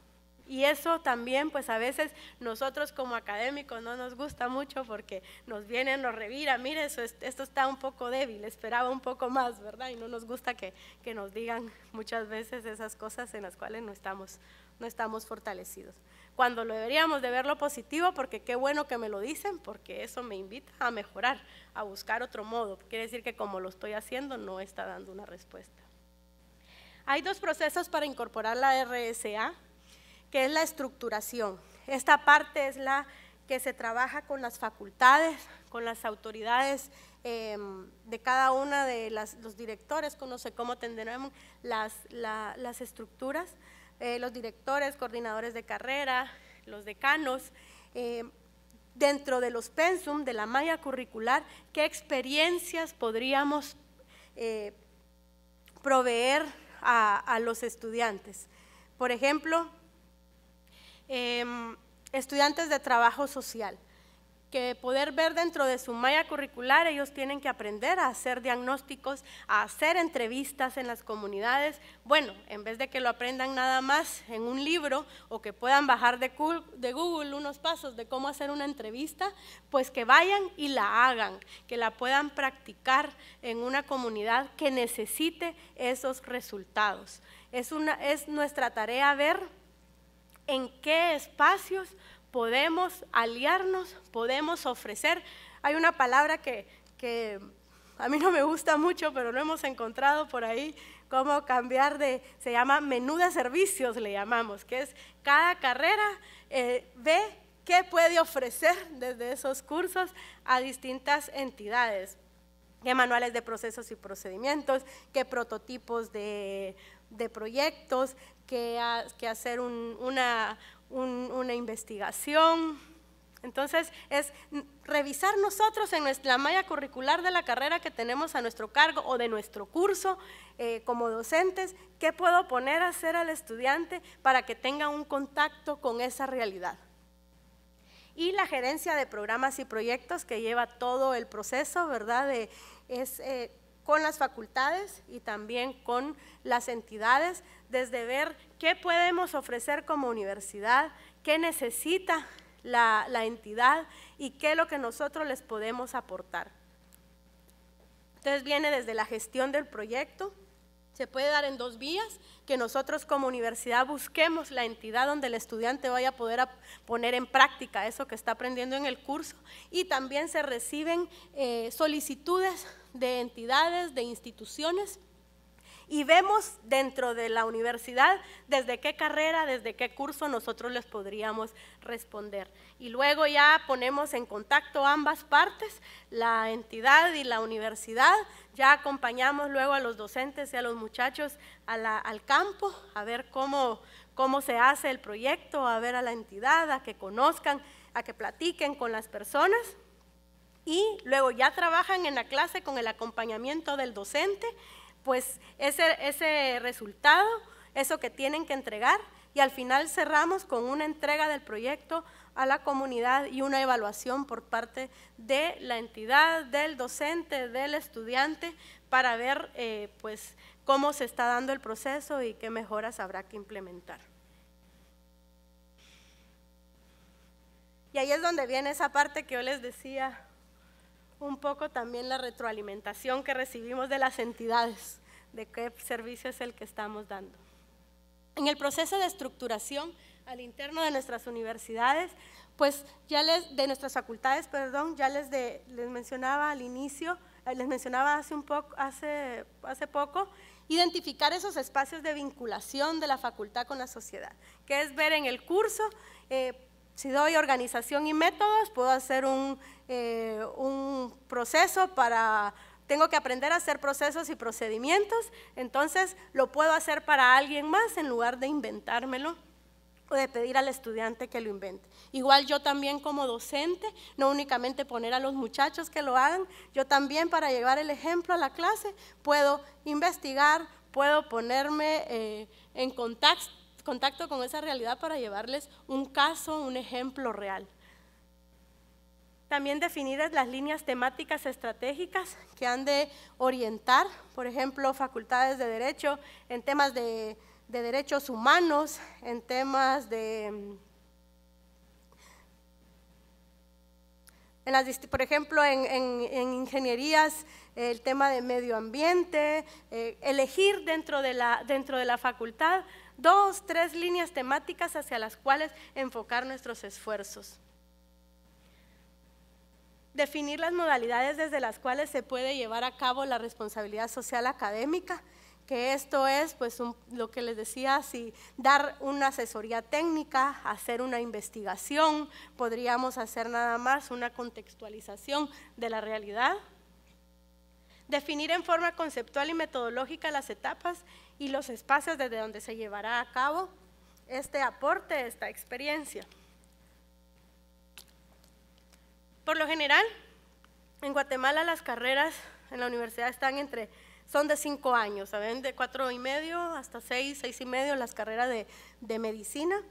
S2: Y eso también, pues a veces nosotros como académicos no nos gusta mucho porque nos vienen, nos revira, mire, esto está un poco débil, esperaba un poco más, ¿verdad? Y no nos gusta que, nos digan muchas veces esas cosas en las cuales no estamos, no estamos fortalecidos. Cuando lo deberíamos de ver lo positivo, porque qué bueno que me lo dicen, porque eso me invita a mejorar, a buscar otro modo. Quiere decir que como lo estoy haciendo, no está dando una respuesta. Hay dos procesos para incorporar la RSA que es la estructuración. Esta parte es la que se trabaja con las facultades, con las autoridades em, de cada una de las, los directores, sé cómo tendremos las, las estructuras, eh, los directores, coordinadores de carrera, los decanos, em, dentro de los pensum, de la malla curricular, qué experiencias podríamos eh, proveer a, a los estudiantes. Por ejemplo, Em, estudiantes de trabajo social, que poder ver dentro de su malla curricular, ellos tienen que aprender a hacer diagnósticos, a hacer entrevistas en las comunidades. Bueno, en vez de que lo aprendan nada más en un libro o que puedan bajar de Google unos pasos de cómo hacer una entrevista, pues que vayan y la hagan, que la puedan practicar en una comunidad que necesite esos resultados. una, es nuestra tarea ver en qué espacios podemos aliarnos, podemos ofrecer. Hay una palabra que, a mí no me gusta mucho, pero lo hemos encontrado por ahí, cómo cambiar de, se llama menú de servicios, le llamamos, que es cada carrera eh, ve qué puede ofrecer desde esos cursos a distintas entidades, qué manuales de procesos y procedimientos, qué prototipos de de proyectos, que, que hacer una, investigación. Entonces, es revisar nosotros en la malla curricular de la carrera que tenemos a nuestro cargo o de nuestro curso eh, como docentes, qué puedo poner a hacer al estudiante para que tenga un contacto con esa realidad. Y la gerencia de programas y proyectos que lleva todo el proceso, ¿verdad? es eh, con las facultades y también con las entidades, desde ver qué podemos ofrecer como universidad, qué necesita la, entidad y qué es lo que nosotros les podemos aportar. Entonces viene desde la gestión del proyecto, se puede dar en dos vías, que nosotros como universidad busquemos la entidad donde el estudiante vaya a poder poner en práctica eso que está aprendiendo en el curso y también se reciben eh, solicitudes de entidades, de instituciones. Y vemos dentro de la universidad desde qué carrera, desde qué curso nosotros les podríamos responder. Y luego ya ponemos en contacto ambas partes, la entidad y la universidad. Ya acompañamos luego a los docentes y a los muchachos al campo a ver cómo, cómo se hace el proyecto, a ver a la entidad, a que conozcan, a que platiquen con las personas y luego ya trabajan en la clase con el acompañamiento del docente, pues ese, ese resultado, eso que tienen que entregar, y al final cerramos con una entrega del proyecto a la comunidad y una evaluación por parte de la entidad, del docente, del estudiante, para ver eh, pues, cómo se está dando el proceso y qué mejoras habrá que implementar. Y ahí es donde viene esa parte que yo les decía un poco también la retroalimentación que recibimos de las entidades, de qué servicio es el que estamos dando. En el proceso de estructuración al interno de nuestras universidades, pues ya les, de nuestras facultades, perdón, ya les, les mencionaba al inicio, eh, les mencionaba hace, un poco, hace, hace poco, identificar esos espacios de vinculación de la facultad con la sociedad, que es ver en el curso eh, si doy organización y métodos, puedo hacer eh, un, proceso para tengo que aprender a hacer procesos y procedimientos, entonces lo puedo hacer para alguien más en lugar de inventármelo o de pedir al estudiante que lo invente. Igual yo también como docente, no únicamente poner a los muchachos que lo hagan, yo también para llevar el ejemplo a la clase puedo investigar, puedo ponerme eh, en contacto contacto con esa realidad para llevarles un caso, un ejemplo real. También definidas las líneas temáticas estratégicas que han de orientar, por ejemplo, facultades de derecho en temas de, derechos humanos, en temas de mm, por ejemplo, en, ingenierías, el tema de medio ambiente, eh, elegir dentro dentro de la facultad dos, tres líneas temáticas hacia las cuales enfocar nuestros esfuerzos. Definir las modalidades desde las cuales se puede llevar a cabo la responsabilidad social académica, que esto es pues lo que les decía, si dar una asesoría técnica, hacer una investigación, podríamos hacer nada más una contextualización de la realidad. Definir en forma conceptual y metodológica las etapas y los espacios desde donde se llevará a cabo este aporte, esta experiencia. Por lo general, en Guatemala las carreras en la universidad están entre, son de cinco años, ¿saben? De cuatro y medio hasta seis, seis y medio las carreras de, de medicina,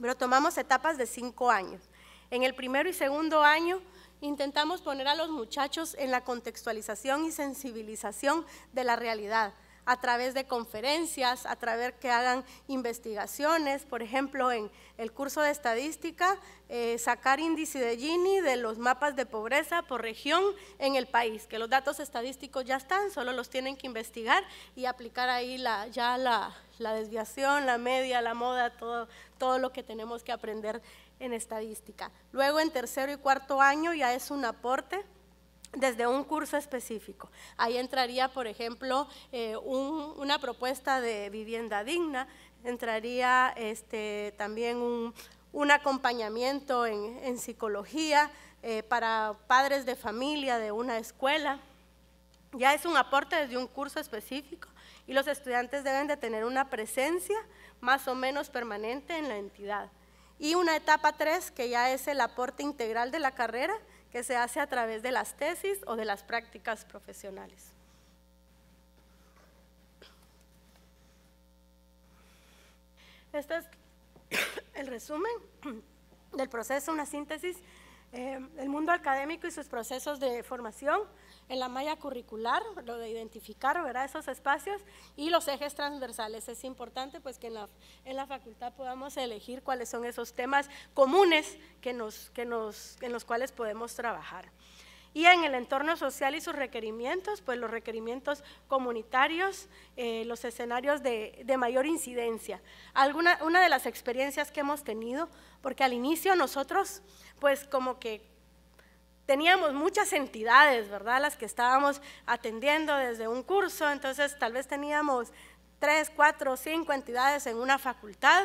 S2: pero tomamos etapas de cinco años. En el primero y segundo año intentamos poner a los muchachos en la contextualización y sensibilización de la realidad, a través de conferencias, a través que hagan investigaciones, por ejemplo, en el curso de estadística, eh, sacar índice de Gini de los mapas de pobreza por región en el país, que los datos estadísticos ya están, solo los tienen que investigar y aplicar ahí ya la, desviación, la media, la moda, todo, todo lo que tenemos que aprender en estadística. Luego en tercero y cuarto año ya es un aporte desde un curso específico. Ahí entraría, por ejemplo, eh, una propuesta de vivienda digna, entraría este, también un, acompañamiento en, psicología eh, para padres de familia de una escuela. Ya es un aporte desde un curso específico y los estudiantes deben de tener una presencia más o menos permanente en la entidad. Y una etapa 3, que ya es el aporte integral de la carrera, que se hace a través de las tesis o de las prácticas profesionales. Este es el resumen del proceso, una síntesis, del eh, el mundo académico y sus procesos de formación en la malla curricular, lo de identificar esos espacios y los ejes transversales. Es importante pues que en la, en facultad podamos elegir cuáles son esos temas comunes que nos, que nos, en los cuales podemos trabajar. Y en el entorno social y sus requerimientos, pues los requerimientos comunitarios, eh, los escenarios de, de mayor incidencia. Alguna, una de las experiencias que hemos tenido, porque al inicio nosotros, pues como que teníamos muchas entidades, ¿verdad? Las que estábamos atendiendo desde un curso, entonces tal vez teníamos tres, cuatro, cinco entidades en una facultad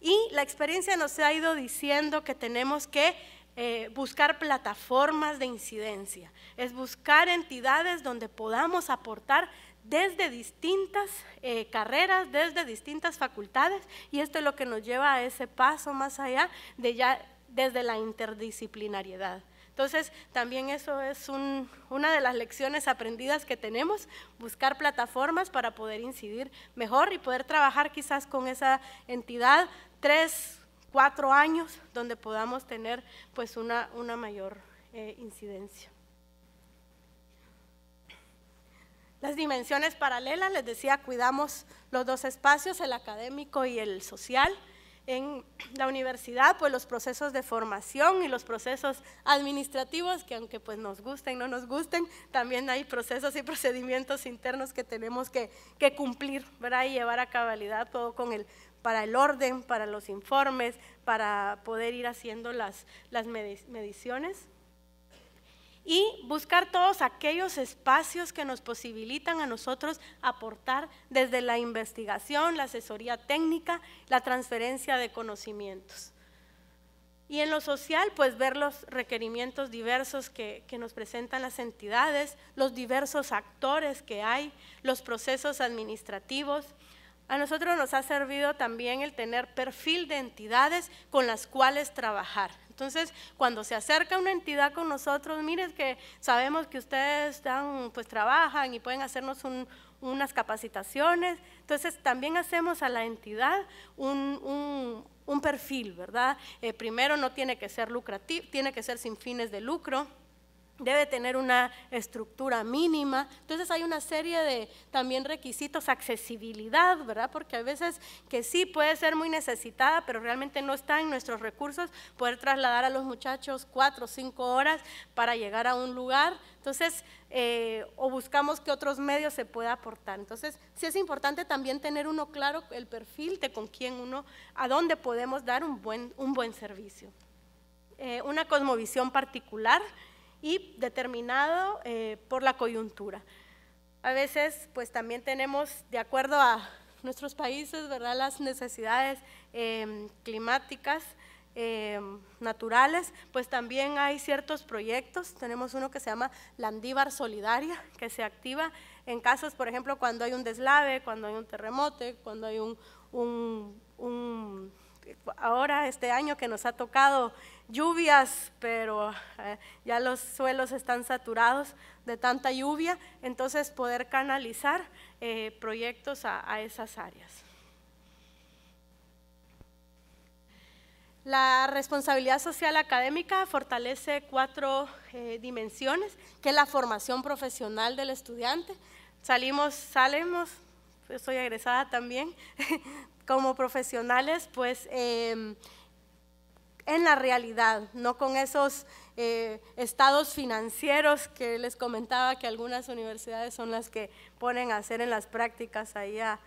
S2: y la experiencia nos ha ido diciendo que tenemos que eh, buscar plataformas de incidencia, es buscar entidades donde podamos aportar desde distintas eh, carreras, desde distintas facultades, y esto es lo que nos lleva a ese paso más allá de ya desde la interdisciplinariedad. Entonces, también eso es una de las lecciones aprendidas que tenemos, buscar plataformas para poder incidir mejor y poder trabajar quizás con esa entidad tres, cuatro años, donde podamos tener pues una, mayor eh, incidencia. Las dimensiones paralelas, les decía, cuidamos los dos espacios, el académico y el social en la universidad, pues los procesos de formación y los procesos administrativos, que aunque pues nos gusten, no nos gusten, también hay procesos y procedimientos internos que tenemos que, cumplir, ¿verdad? Y llevar a cabalidad todo con el, para el orden, para los informes, para poder ir haciendo las, las mediciones y buscar todos aquellos espacios que nos posibilitan a nosotros aportar desde la investigación, la asesoría técnica, la transferencia de conocimientos. Y en lo social, pues ver los requerimientos diversos que, que, nos presentan las entidades, los diversos actores que hay, los procesos administrativos a nosotros nos ha servido también el tener perfil de entidades con las cuales trabajar. Entonces, cuando se acerca una entidad con nosotros, miren que sabemos que ustedes pues trabajan y pueden hacernos unas capacitaciones. Entonces, también hacemos a la entidad un, perfil, ¿verdad? Eh, primero, no tiene que ser lucrativo, tiene que ser sin fines de lucro debe tener una estructura mínima. Entonces hay una serie de también requisitos, accesibilidad, ¿verdad? Porque a veces que sí puede ser muy necesitada, pero realmente no está en nuestros recursos poder trasladar a los muchachos cuatro o cinco horas para llegar a un lugar. Entonces, eh, o buscamos que otros medios se pueda aportar. Entonces, sí es importante también tener uno claro el perfil de con quién uno, a dónde podemos dar un buen, servicio. Eh, una cosmovisión particular y determinado eh, por la coyuntura. A veces, pues también tenemos, de acuerdo a nuestros países, ¿verdad? las necesidades em, climáticas, em, naturales, pues también hay ciertos proyectos. Tenemos uno que se llama Landívar Solidaria, que se activa en casos, por ejemplo, cuando hay un deslave, cuando hay un terremoto, cuando hay un, un ahora este año que nos ha tocado lluvias, pero eh, ya los suelos están saturados de tanta lluvia, entonces poder canalizar eh, proyectos a, esas áreas. La responsabilidad social académica fortalece cuatro eh, dimensiones, que es la formación profesional del estudiante. Salimos, salemos, estoy soy egresada también como profesionales, pues em, en la realidad, no con esos eh, estados financieros que les comentaba que algunas universidades son las que ponen a hacer en las prácticas ahí a,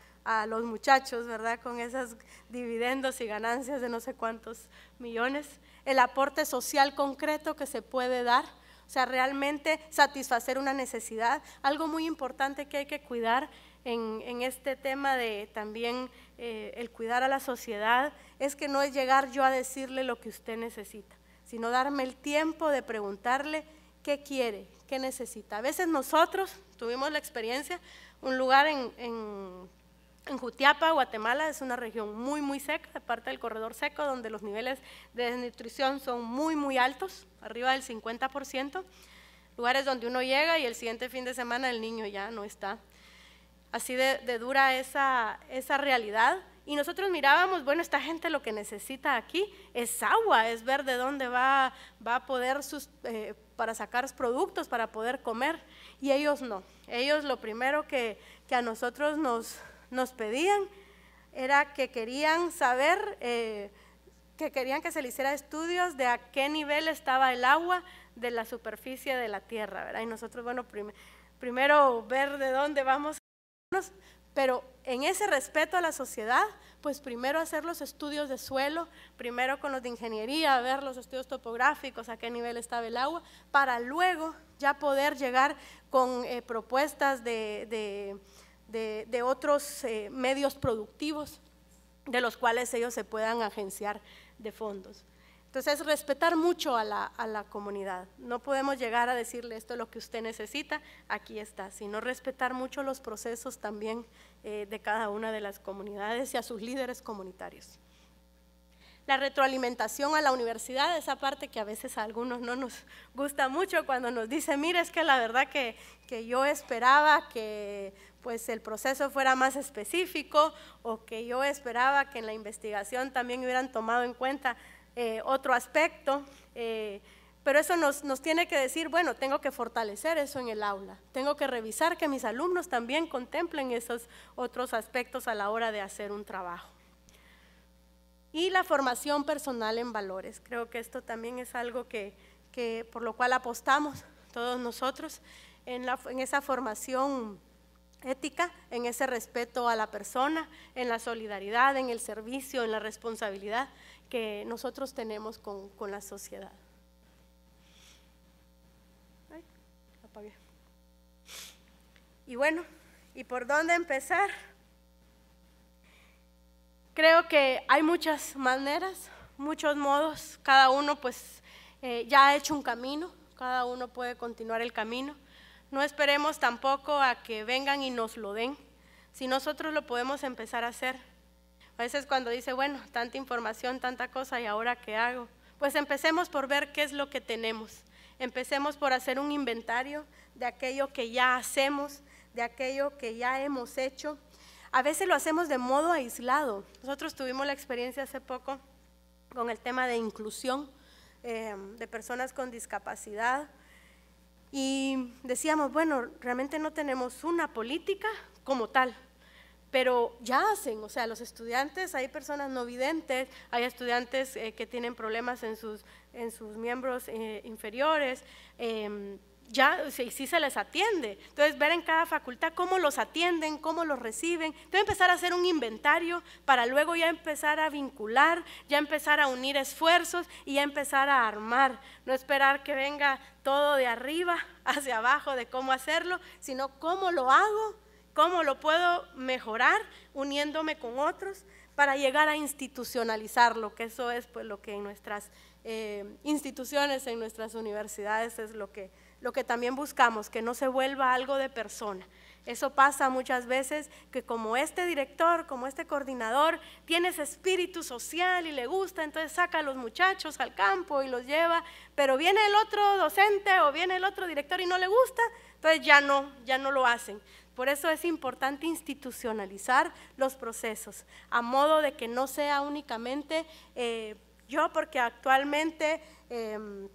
S2: los muchachos, ¿verdad? Con esos dividendos y ganancias de no sé cuántos millones. El aporte social concreto que se puede dar, o sea, realmente satisfacer una necesidad. Algo muy importante que hay que cuidar en, este tema de también eh, el cuidar a la sociedad es que no es llegar yo a decirle lo que usted necesita, sino darme el tiempo de preguntarle qué quiere, qué necesita. A veces nosotros tuvimos la experiencia, un lugar en, Jutiapa, Guatemala, es una región muy, muy seca, parte del corredor seco, donde los niveles de desnutrición son muy, muy altos, arriba del 50%. Lugares donde uno llega y el siguiente fin de semana el niño ya no está. Así de, dura esa, esa realidad. Y nosotros mirábamos, bueno, esta gente lo que necesita aquí es agua, es ver de dónde va, va a poder sus, eh, para sacar productos, para poder comer. Y ellos no. Ellos lo primero que, a nosotros nos, nos pedían era que querían saber, eh, que querían que se le hiciera estudios de a qué nivel estaba el agua de la superficie de la tierra, ¿verdad? Y nosotros, bueno, primero ver de dónde vamos pero en ese respeto a la sociedad, pues primero hacer los estudios de suelo, primero con los de ingeniería, ver los estudios topográficos, a qué nivel estaba el agua, para luego ya poder llegar con eh, propuestas de, otros eh, medios productivos de los cuales ellos se puedan agenciar de fondos. Entonces, respetar mucho a la, a comunidad. No podemos llegar a decirle esto es lo que usted necesita, aquí está, sino respetar mucho los procesos también eh, de cada una de las comunidades y a sus líderes comunitarios. La retroalimentación a la universidad, esa parte que a veces a algunos no nos gusta mucho cuando nos dice, mire, es que la verdad que, yo esperaba que pues, el proceso fuera más específico o que yo esperaba que en la investigación también hubieran tomado en cuenta eh, otro aspecto, eh, pero eso nos, tiene que decir, bueno, tengo que fortalecer eso en el aula, tengo que revisar que mis alumnos también contemplen esos otros aspectos a la hora de hacer un trabajo. Y la formación personal en valores, creo que esto también es algo que, por lo cual apostamos todos nosotros en esa formación ética, en ese respeto a la persona, en la solidaridad, en el servicio, en la responsabilidad que nosotros tenemos con, la sociedad. Y bueno, ¿y por dónde empezar? Creo que hay muchas maneras, muchos modos, cada uno pues eh, ya ha hecho un camino, cada uno puede continuar el camino. No esperemos tampoco a que vengan y nos lo den. Si nosotros lo podemos empezar a hacer, a veces cuando dice, bueno, tanta información, tanta cosa, ¿y ahora qué hago? Pues empecemos por ver qué es lo que tenemos. Empecemos por hacer un inventario de aquello que ya hacemos, de aquello que ya hemos hecho. A veces lo hacemos de modo aislado. Nosotros tuvimos la experiencia hace poco con el tema de inclusión em, de personas con discapacidad. Y decíamos, bueno, realmente no tenemos una política como tal, pero ya hacen, o sea, los estudiantes, hay personas no videntes, hay estudiantes eh, que tienen problemas en sus, en sus miembros eh, inferiores, em, ya sí, sí se les atiende. Entonces, ver en cada facultad cómo los atienden, cómo los reciben. Entonces, empezar a hacer un inventario para luego ya empezar a vincular, ya empezar a unir esfuerzos y ya empezar a armar. No esperar que venga todo de arriba hacia abajo de cómo hacerlo, sino cómo lo hago ¿Cómo lo puedo mejorar uniéndome con otros para llegar a institucionalizarlo? Que eso es pues, lo que en nuestras eh, instituciones, en nuestras universidades es lo que, lo que también buscamos, que no se vuelva algo de persona. Eso pasa muchas veces que como este director, como este coordinador, tiene ese espíritu social y le gusta, entonces saca a los muchachos al campo y los lleva, pero viene el otro docente o viene el otro director y no le gusta, entonces ya no, ya no lo hacen. Por eso es importante institucionalizar los procesos, a modo de que no sea únicamente eh, yo, porque actualmente... Em,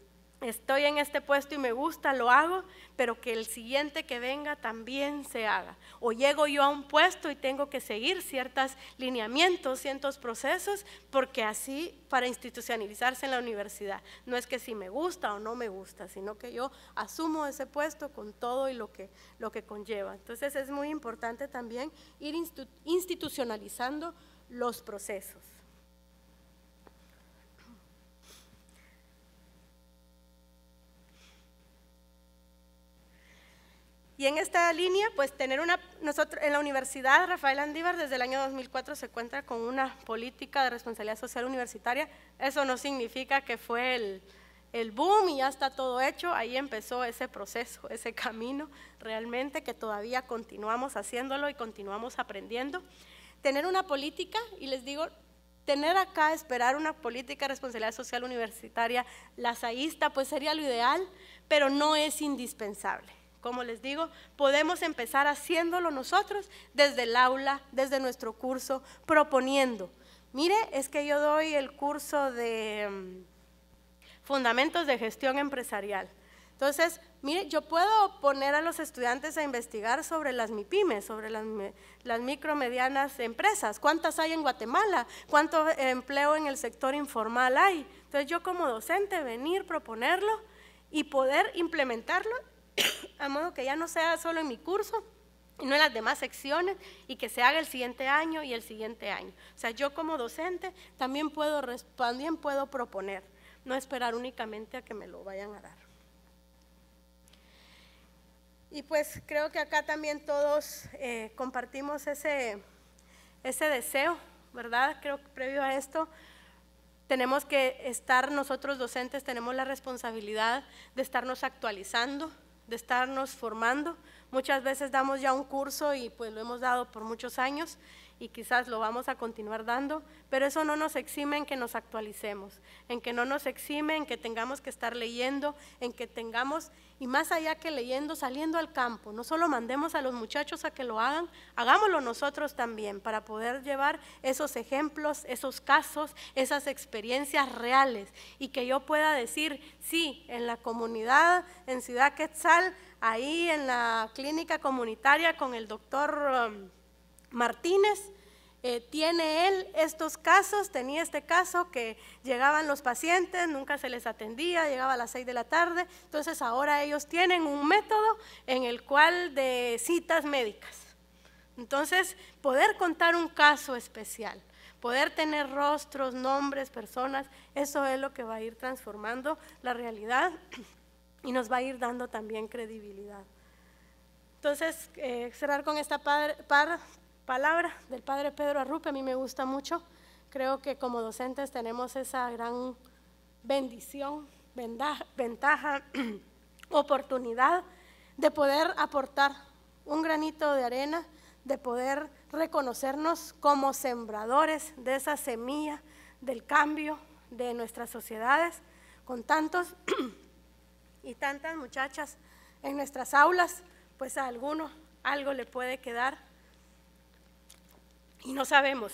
S2: estoy en este puesto y me gusta, lo hago, pero que el siguiente que venga también se haga. O llego yo a un puesto y tengo que seguir ciertos lineamientos, ciertos procesos, porque así para institucionalizarse en la universidad. No es que si me gusta o no me gusta, sino que yo asumo ese puesto con todo y lo que, lo que conlleva. Entonces es muy importante también ir institucionalizando los procesos. Y en esta línea, pues tener una, nosotros en la Universidad Rafael Andívar desde el año 2004 se encuentra con una política de responsabilidad social universitaria. Eso no significa que fue el, el boom y ya está todo hecho. Ahí empezó ese proceso, ese camino realmente que todavía continuamos haciéndolo y continuamos aprendiendo. Tener una política, y les digo, tener acá, esperar una política de responsabilidad social universitaria lazaísta, pues sería lo ideal, pero no es indispensable. Como les digo, podemos empezar haciéndolo nosotros desde el aula, desde nuestro curso, proponiendo. Mire, es que yo doy el curso de mm, Fundamentos de Gestión Empresarial. Entonces, mire, yo puedo poner a los estudiantes a investigar sobre las MIPIMES, sobre las, las micro medianas empresas, cuántas hay en Guatemala, cuánto empleo en el sector informal hay. Entonces, yo como docente venir, proponerlo y poder implementarlo a modo que ya no sea solo en mi curso, y no en las demás secciones, y que se haga el siguiente año y el siguiente año. O sea, yo como docente también puedo, también puedo proponer, no esperar únicamente a que me lo vayan a dar. Y pues creo que acá también todos eh, compartimos ese deseo, ¿verdad? Creo que previo a esto tenemos que estar nosotros docentes, tenemos la responsabilidad de estarnos actualizando, de estarnos formando. Muchas veces damos ya un curso y pues lo hemos dado por muchos años y quizás lo vamos a continuar dando, pero eso no nos exime en que nos actualicemos, en que no nos exime en que tengamos que estar leyendo, en que tengamos, y más allá que leyendo, saliendo al campo, no solo mandemos a los muchachos a que lo hagan, hagámoslo nosotros también para poder llevar esos ejemplos, esos casos, esas experiencias reales y que yo pueda decir, sí, en la comunidad, en Ciudad Quetzal, ahí en la clínica comunitaria con el doctor... Um, Martínez. Eh, tiene él estos casos, tenía este caso que llegaban los pacientes, nunca se les atendía, llegaba a las seis de la tarde, entonces ahora ellos tienen un método en el cual de citas médicas. Entonces, poder contar un caso especial, poder tener rostros, nombres, personas, eso es lo que va a ir transformando la realidad y nos va a ir dando también credibilidad. Entonces, eh, cerrar con esta par palabra del padre Pedro Arrupe, a mí me gusta mucho. Creo que como docentes tenemos esa gran bendición, ventaja, oportunidad de poder aportar un granito de arena, de poder reconocernos como sembradores de esa semilla del cambio de nuestras sociedades, con tantos y tantas muchachas en nuestras aulas, pues a alguno algo le puede quedar y no sabemos.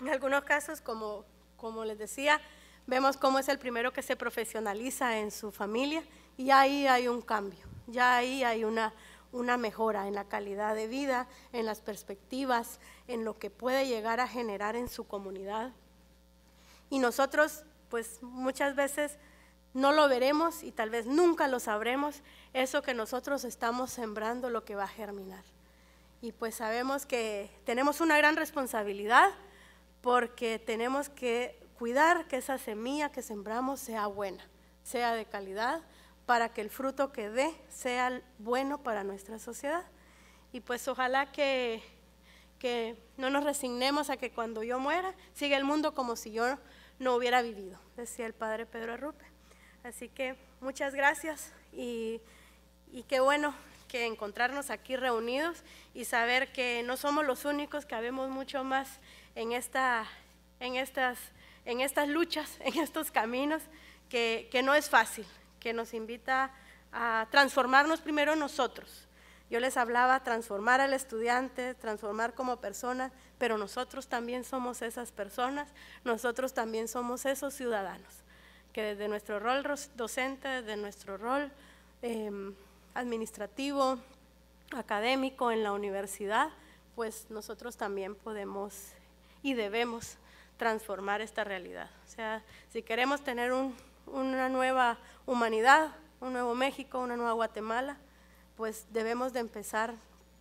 S2: En algunos casos, como, como les decía, vemos cómo es el primero que se profesionaliza en su familia y ahí hay un cambio, ya ahí hay una, una mejora en la calidad de vida, en las perspectivas, en lo que puede llegar a generar en su comunidad. Y nosotros, pues muchas veces no lo veremos y tal vez nunca lo sabremos, eso que nosotros estamos sembrando, lo que va a germinar y pues sabemos que tenemos una gran responsabilidad porque tenemos que cuidar que esa semilla que sembramos sea buena, sea de calidad, para que el fruto que dé sea bueno para nuestra sociedad. Y pues ojalá que, que no nos resignemos a que cuando yo muera siga el mundo como si yo no hubiera vivido, decía el padre Pedro Arrupe. Así que muchas gracias y, y qué bueno que encontrarnos aquí reunidos y saber que no somos los únicos, que habemos mucho más en, esta, en, estas, en estas luchas, en estos caminos, que, que no es fácil, que nos invita a transformarnos primero nosotros. Yo les hablaba transformar al estudiante, transformar como persona, pero nosotros también somos esas personas, nosotros también somos esos ciudadanos, que desde nuestro rol docente, desde nuestro rol... Em, administrativo, académico en la universidad, pues nosotros también podemos y debemos transformar esta realidad. O sea, si queremos tener una nueva humanidad, un nuevo México, una nueva Guatemala, pues debemos de empezar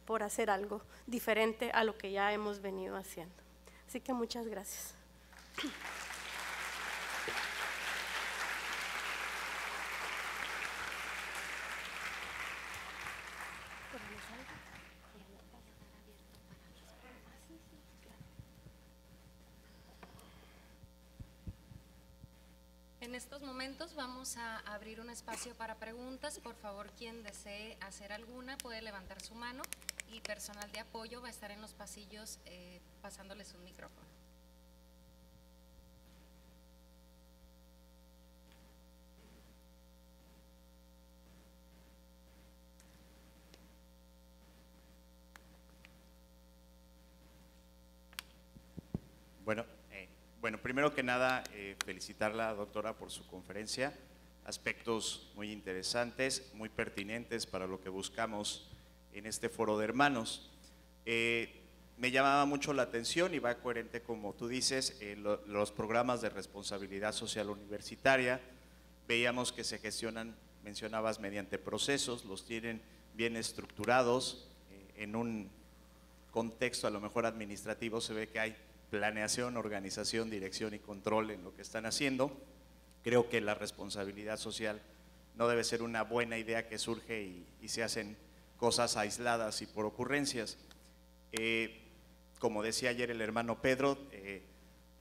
S2: por hacer algo diferente a lo que ya hemos venido haciendo. Así que muchas gracias.
S1: vamos a abrir un espacio para preguntas. Por favor, quien desee hacer alguna puede levantar su mano y personal de apoyo va a estar en los pasillos eh, pasándoles un micrófono.
S3: Bueno, bueno, primero que nada, eh, felicitarla, doctora, por su conferencia. Aspectos muy interesantes, muy pertinentes para lo que buscamos en este foro de hermanos. Eh, me llamaba mucho la atención y va coherente, como tú dices, los programas de responsabilidad social universitaria. Veíamos que se gestionan, mencionabas, mediante procesos, los tienen bien estructurados. Eh, en un contexto a lo mejor administrativo se ve que hay planeación, organización, dirección y control en lo que están haciendo. Creo que la responsabilidad social no debe ser una buena idea que surge y, se hacen cosas aisladas y por ocurrencias. Eh, como decía ayer el hermano Pedro, eh,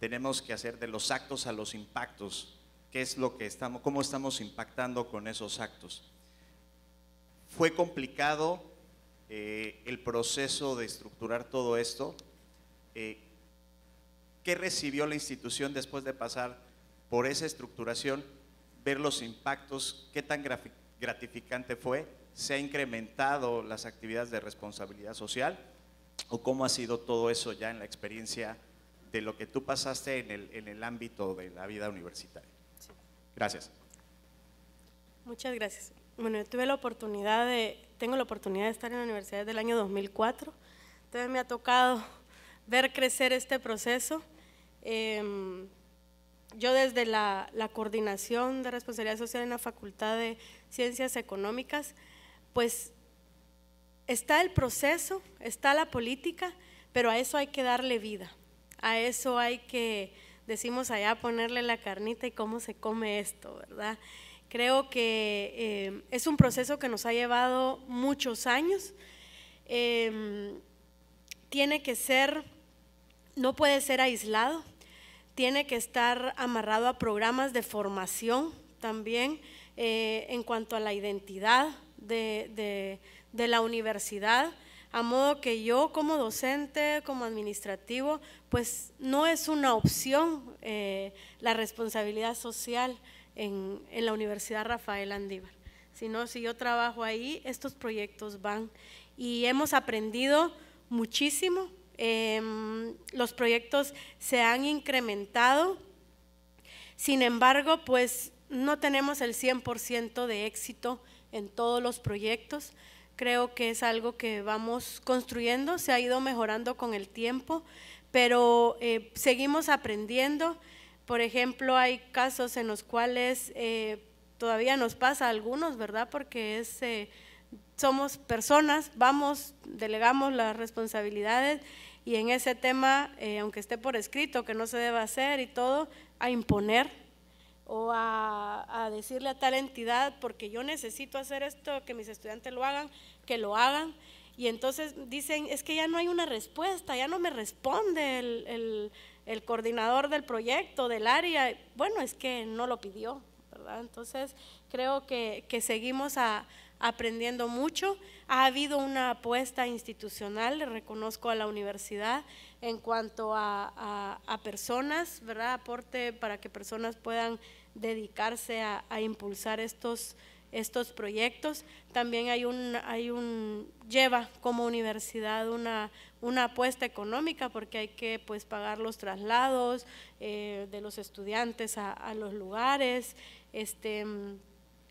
S3: tenemos que hacer de los actos a los impactos. ¿Qué es lo que estamos, cómo estamos impactando con esos actos? Fue complicado eh, el proceso de estructurar todo esto qué recibió la institución después de pasar por esa estructuración, ver los impactos, qué tan gratificante fue, se ha incrementado las actividades de responsabilidad social o cómo ha sido todo eso ya en la experiencia de lo que tú pasaste en el, en el ámbito de la vida universitaria. Gracias.
S2: Muchas gracias. Bueno, yo tuve la oportunidad de, tengo la oportunidad de estar en la universidad desde el año 2004, entonces me ha tocado ver crecer este proceso. Em, yo desde la, coordinación de responsabilidad social en la Facultad de Ciencias Económicas, pues está el proceso, está la política, pero a eso hay que darle vida, a eso hay que, decimos allá, ponerle la carnita y cómo se come esto, ¿verdad? Creo que em, es un proceso que nos ha llevado muchos años. Em, tiene que ser no puede ser aislado, tiene que estar amarrado a programas de formación también eh, en cuanto a la identidad de, la universidad, a modo que yo como docente, como administrativo, pues no es una opción eh, la responsabilidad social en, en, la Universidad Rafael Andívar, sino si yo trabajo ahí, estos proyectos van. Y hemos aprendido muchísimo Em, los proyectos se han incrementado, sin embargo, pues no tenemos el 100% de éxito en todos los proyectos. Creo que es algo que vamos construyendo, se ha ido mejorando con el tiempo, pero eh, seguimos aprendiendo. Por ejemplo, hay casos en los cuales eh, todavía nos pasa algunos, ¿verdad? Porque es, eh, somos personas, vamos, delegamos las responsabilidades y en ese tema, eh, aunque esté por escrito, que no se deba hacer y todo, a imponer o a, decirle a tal entidad, porque yo necesito hacer esto, que mis estudiantes lo hagan, que lo hagan. Y entonces dicen, es que ya no hay una respuesta, ya no me responde el, coordinador del proyecto, del área. Bueno, es que no lo pidió, ¿verdad? Entonces creo que seguimos a, aprendiendo mucho. Ha habido una apuesta institucional, le reconozco a la universidad, en cuanto a, personas, ¿verdad? Aporte para que personas puedan dedicarse a, impulsar estos, estos proyectos. También hay un, hay un, lleva como universidad una, una apuesta económica porque hay que pues pagar los traslados eh, de los estudiantes a, los lugares, este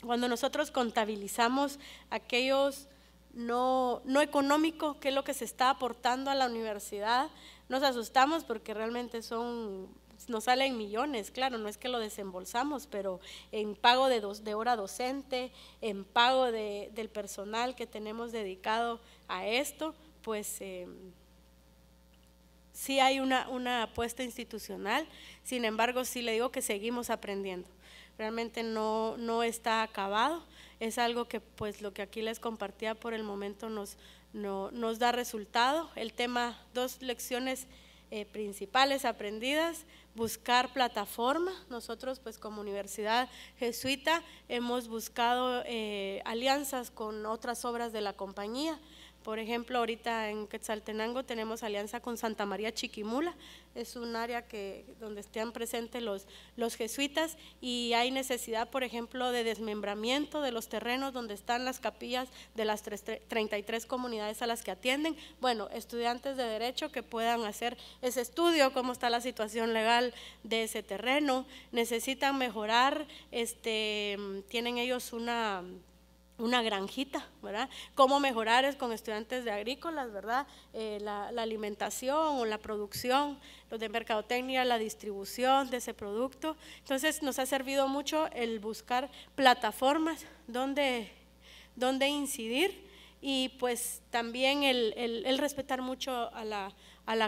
S2: cuando nosotros contabilizamos aquellos no, no económicos, que es lo que se está aportando a la universidad, nos asustamos porque realmente son nos salen millones, claro, no es que lo desembolsamos, pero en pago de, dos, de hora docente, en pago del personal que tenemos dedicado a esto, pues em, sí hay una, una apuesta institucional, sin embargo sí le digo que seguimos aprendiendo realmente no, está acabado. Es algo que pues lo que aquí les compartía por el momento nos, da resultado. El tema, dos lecciones eh, principales aprendidas, buscar plataforma. Nosotros pues como Universidad Jesuita hemos buscado eh, alianzas con otras obras de la compañía. Por ejemplo, ahorita en Quetzaltenango tenemos alianza con Santa María Chiquimula, es un área que, donde están presentes los, los jesuitas y hay necesidad, por ejemplo, de desmembramiento de los terrenos donde están las capillas de las 33 comunidades a las que atienden. Bueno, estudiantes de derecho que puedan hacer ese estudio, cómo está la situación legal de ese terreno, necesitan mejorar, este, tienen ellos una una granjita, ¿verdad? Cómo mejorar es con estudiantes de agrícolas, ¿verdad? Eh, la, alimentación o la producción, los de mercadotecnia, la distribución de ese producto. Entonces nos ha servido mucho el buscar plataformas donde, donde incidir y pues también el, respetar mucho a la,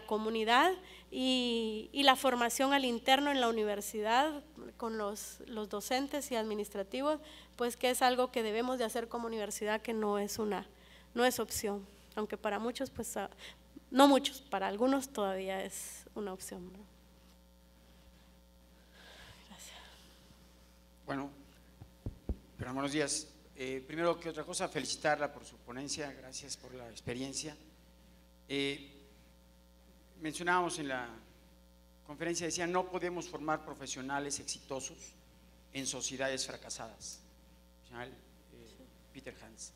S2: comunidad y, la formación al interno en la universidad con los, los docentes y administrativos pues que es algo que debemos de hacer como universidad, que no es una, no es opción, aunque para muchos, pues ah, no muchos, para algunos todavía es una opción.
S4: Gracias. Bueno, pero buenos días. Eh, primero que otra cosa, felicitarla por su ponencia, gracias por la experiencia. Eh, mencionábamos en la conferencia, decía, no podemos formar profesionales exitosos en sociedades fracasadas. Eh, Peter Hans.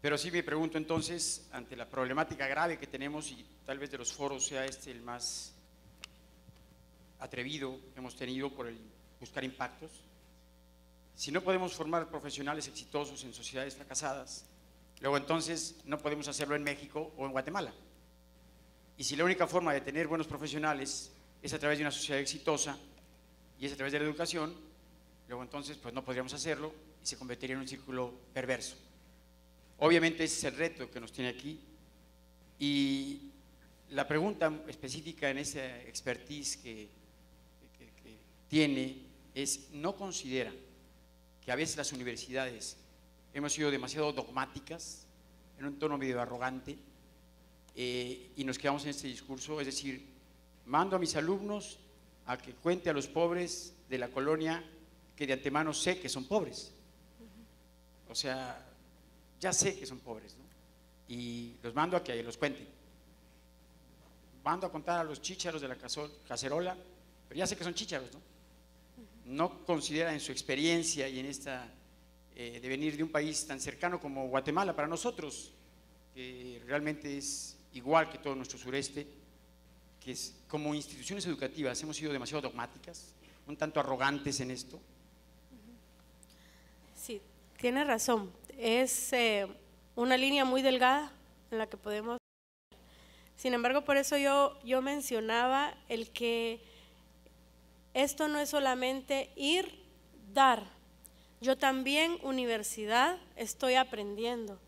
S4: Pero sí me pregunto entonces, ante la problemática grave que tenemos, y tal vez de los foros sea este el más atrevido que hemos tenido por el buscar impactos, si no podemos formar profesionales exitosos en sociedades fracasadas, luego entonces no podemos hacerlo en México o en Guatemala. Y si la única forma de tener buenos profesionales es a través de una sociedad exitosa y es a través de la educación, luego entonces pues no podríamos hacerlo y se convertiría en un círculo perverso. Obviamente ese es el reto que nos tiene aquí y la pregunta específica en esa expertise que, tiene es, ¿no considera que a veces las universidades hemos sido demasiado dogmáticas, en un tono medio arrogante, eh, y nos quedamos en este discurso, es decir, mando a mis alumnos a que cuente a los pobres de la colonia que de antemano sé que son pobres. O sea, ya sé que son pobres, ¿no? Y los mando a que los cuenten. Mando a contar a los chícharos de la cacerola, pero ya sé que son chicharos, ¿no? No consideran en su experiencia y en esta eh, de venir de un país tan cercano como Guatemala para nosotros, que realmente es igual que todo nuestro sureste, que es, como instituciones educativas hemos sido demasiado dogmáticas, un tanto arrogantes en esto.
S2: Sí, tiene razón. Es eh, una línea muy delgada en la que podemos... Sin embargo, por eso yo, yo mencionaba el que esto no es solamente ir, dar. Yo también, universidad, estoy aprendiendo.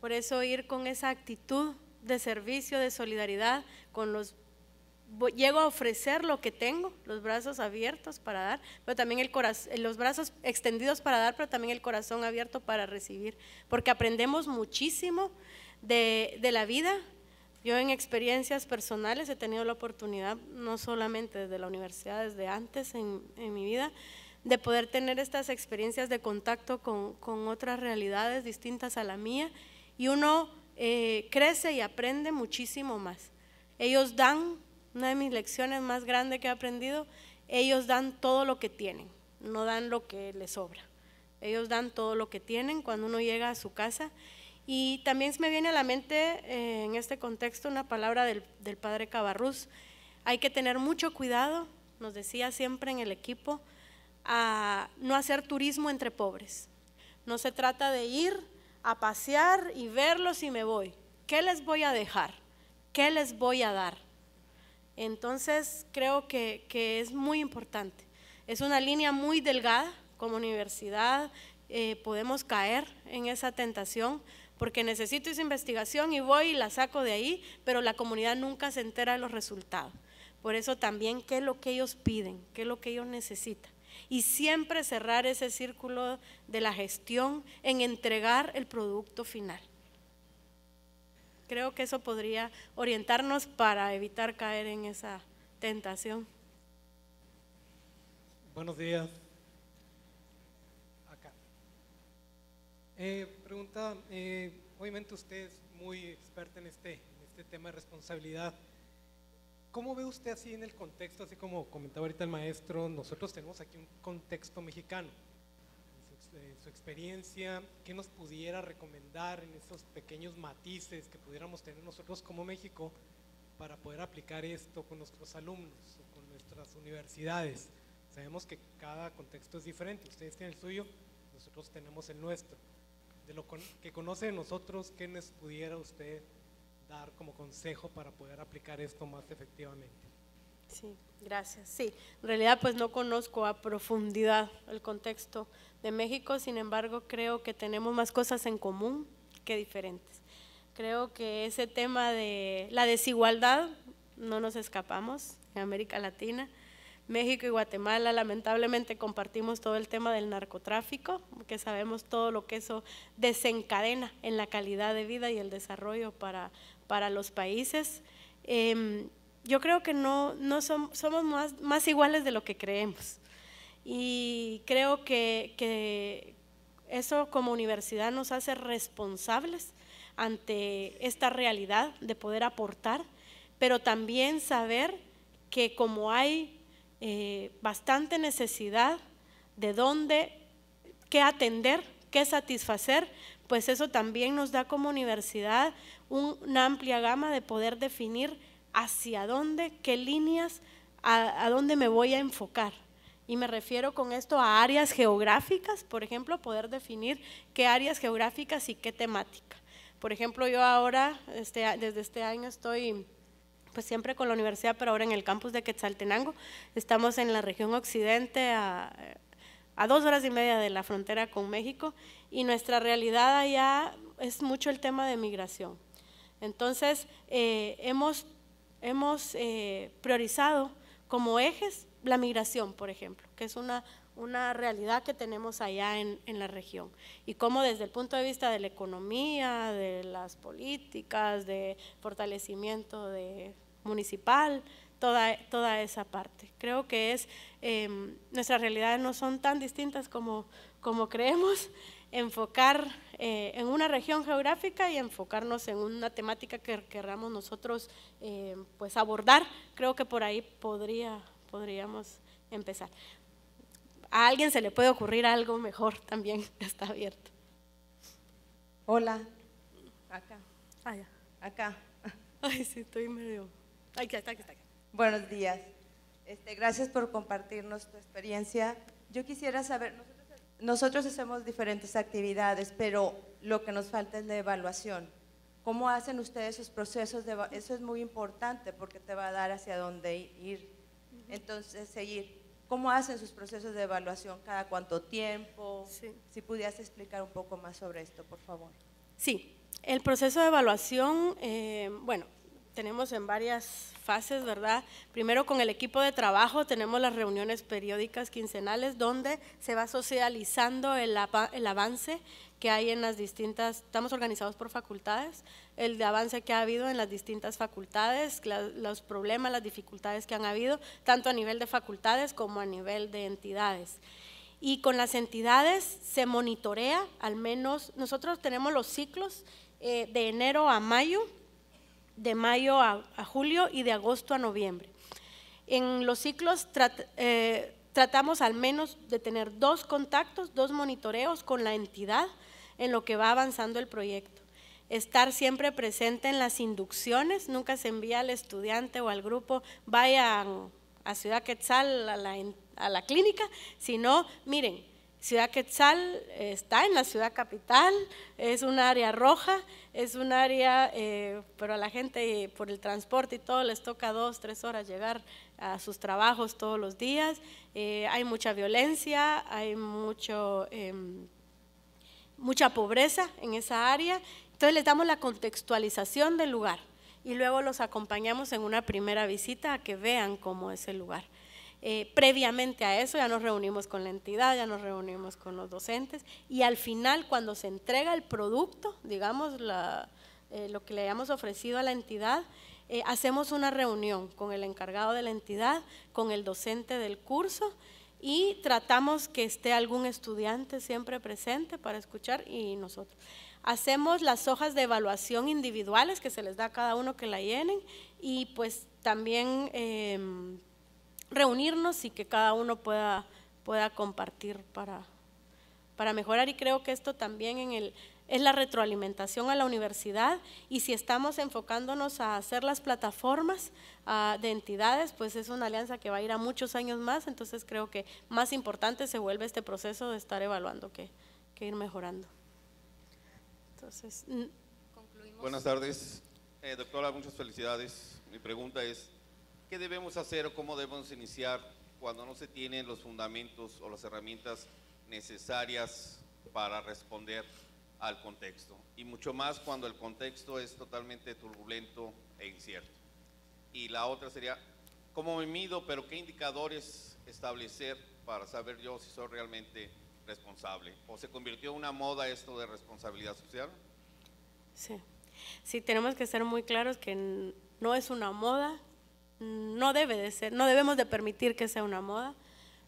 S2: Por eso ir con esa actitud de servicio, de solidaridad con los llego a ofrecer lo que tengo, los brazos abiertos para dar, pero también el corazón, eh, los brazos extendidos para dar, pero también el corazón abierto para recibir, porque aprendemos muchísimo de, de la vida. Yo en experiencias personales he tenido la oportunidad, no solamente desde la universidad, desde antes en, en mi vida, de poder tener estas experiencias de contacto con, con, otras realidades distintas a la mía y uno eh, crece y aprende muchísimo más. Ellos dan una de mis lecciones más grandes que he aprendido, ellos dan todo lo que tienen, no dan lo que les sobra. Ellos dan todo lo que tienen cuando uno llega a su casa. Y también me viene a la mente eh, en este contexto una palabra del, del padre Cabarrús. Hay que tener mucho cuidado, nos decía siempre en el equipo, a no hacer turismo entre pobres. No se trata de ir a pasear y verlos y me voy. ¿Qué les voy a dejar? ¿Qué les voy a dar? Entonces creo que, es muy importante. Es una línea muy delgada como universidad, eh, podemos caer en esa tentación porque necesito esa investigación y voy y la saco de ahí, pero la comunidad nunca se entera de los resultados. Por eso también, ¿qué es lo que ellos piden? ¿Qué es lo que ellos necesitan? Y siempre cerrar ese círculo de la gestión en entregar el producto final. Creo que eso podría orientarnos para evitar caer en esa tentación.
S1: Buenos días. Acá. Eh, pregunta,
S3: eh, obviamente usted es muy experta en este, en este tema de responsabilidad.
S1: ¿Cómo ve usted así en el contexto, así como comentaba ahorita el maestro, nosotros tenemos aquí un contexto mexicano?
S3: de su experiencia, qué nos pudiera recomendar en esos pequeños matices que pudiéramos tener nosotros como México para poder aplicar esto con nuestros alumnos o con nuestras universidades. Sabemos que cada contexto es diferente, ustedes tienen el suyo, nosotros tenemos el nuestro. De lo que conoce de nosotros, ¿qué nos pudiera usted dar como consejo para poder aplicar esto
S1: más efectivamente?
S2: Sí, gracias. Sí, en realidad pues no conozco a profundidad el contexto de México, sin embargo creo que tenemos más cosas en común que diferentes. Creo que ese tema de la desigualdad no nos escapamos en América Latina. México y Guatemala lamentablemente compartimos todo el tema del narcotráfico, que sabemos todo lo que eso desencadena en la calidad de vida y el desarrollo para, para los países. Em, yo creo que no, somos más, iguales de lo que creemos. Y creo que, eso como universidad nos hace responsables ante esta realidad de poder aportar, pero también saber que como hay eh, bastante necesidad de dónde, qué atender, qué satisfacer, pues eso también nos da como universidad una amplia gama de poder definir hacia dónde, qué líneas, a, dónde me voy a enfocar. Y me refiero con esto a áreas geográficas, por ejemplo, poder definir qué áreas geográficas y qué temática. Por ejemplo, yo ahora, este, desde este año estoy pues siempre con la universidad, pero ahora en el campus de Quetzaltenango. Estamos en la región occidente, a, dos horas y media de la frontera con México, y nuestra realidad allá es mucho el tema de migración. Entonces, eh, hemos hemos eh, priorizado como ejes la migración, por ejemplo, que es una, una realidad que tenemos allá en, en, la región. Y cómo desde el punto de vista de la economía, de las políticas, de fortalecimiento de municipal, toda, toda esa parte. Creo que es, em, nuestras realidades no son tan distintas como, como creemos enfocar eh, en una región geográfica y enfocarnos en una temática que querramos nosotros eh, pues abordar. Creo que por ahí podría, podríamos empezar. A alguien se le puede ocurrir algo mejor también, está abierto. Hola. Acá. Ah, Acá. Ay, sí, estoy medio. Ay, está, está. Buenos días. Este, gracias por compartirnos tu experiencia. Yo quisiera saber, nosotros hacemos diferentes actividades, pero lo que nos falta es la evaluación. ¿Cómo hacen ustedes sus procesos? De, eso es muy importante porque te va a dar hacia dónde ir. Entonces, seguir. ¿Cómo hacen sus procesos de evaluación? ¿Cada cuánto tiempo? Si pudieras explicar un poco más sobre esto, por favor. Sí, el proceso de evaluación, eh, bueno, tenemos en varias fases, ¿verdad? Primero con el equipo de trabajo tenemos las reuniones periódicas quincenales donde se va socializando el, avance que hay en las distintas, estamos organizados por facultades, el avance que ha habido en las distintas facultades, los problemas, las dificultades que han habido, tanto a nivel de facultades como a nivel de entidades. Y con las entidades se monitorea, al menos nosotros tenemos los ciclos eh, de enero a mayo, de mayo a, julio y de agosto a noviembre. En los ciclos eh, tratamos al menos de tener dos contactos, dos monitoreos con la entidad en lo que va avanzando el proyecto. Estar siempre presente en las inducciones, nunca se envía al estudiante o al grupo, vayan a Ciudad Quetzal, a la, a la clínica, sino, miren, Ciudad Quetzal eh, está en la ciudad capital, es un área roja, es un área, eh, pero a la gente por el transporte y todo les toca dos, tres horas llegar a sus trabajos todos los días. Eh, hay mucha violencia, hay mucho, em, mucha pobreza en esa área. Entonces les damos la contextualización del lugar y luego los acompañamos en una primera visita a que vean cómo es el lugar. Eh, previamente a eso ya nos reunimos con la entidad, ya nos reunimos con los docentes y al final cuando se entrega el producto, digamos eh, lo que le hayamos ofrecido a la entidad, eh, hacemos una reunión con el encargado de la entidad, con el docente del curso y tratamos que esté algún estudiante siempre presente para escuchar y nosotros. Hacemos las hojas de evaluación individuales que se les da a cada uno que la llenen y pues también em, reunirnos y que cada uno pueda, pueda compartir para, para mejorar. Y creo que esto también en el, es la retroalimentación a la universidad y si estamos enfocándonos a hacer las plataformas ah, de entidades, pues es una alianza que va a ir a muchos años más, entonces creo que más importante se vuelve este proceso de estar evaluando que, ir mejorando. Entonces, concluimos. Buenas tardes.
S3: Eh, doctora, muchas felicidades. Mi pregunta es, qué debemos hacer o cómo debemos iniciar cuando no se tienen los fundamentos o las herramientas necesarias para responder al contexto. Y mucho más cuando el contexto es totalmente turbulento e incierto. Y la otra sería, ¿cómo me mido, pero qué indicadores establecer para saber yo si soy realmente responsable? ¿O se convirtió en una moda esto de responsabilidad social?
S2: Sí, sí tenemos que ser muy claros que no es una moda, no debe de ser, no debemos de permitir que sea una moda,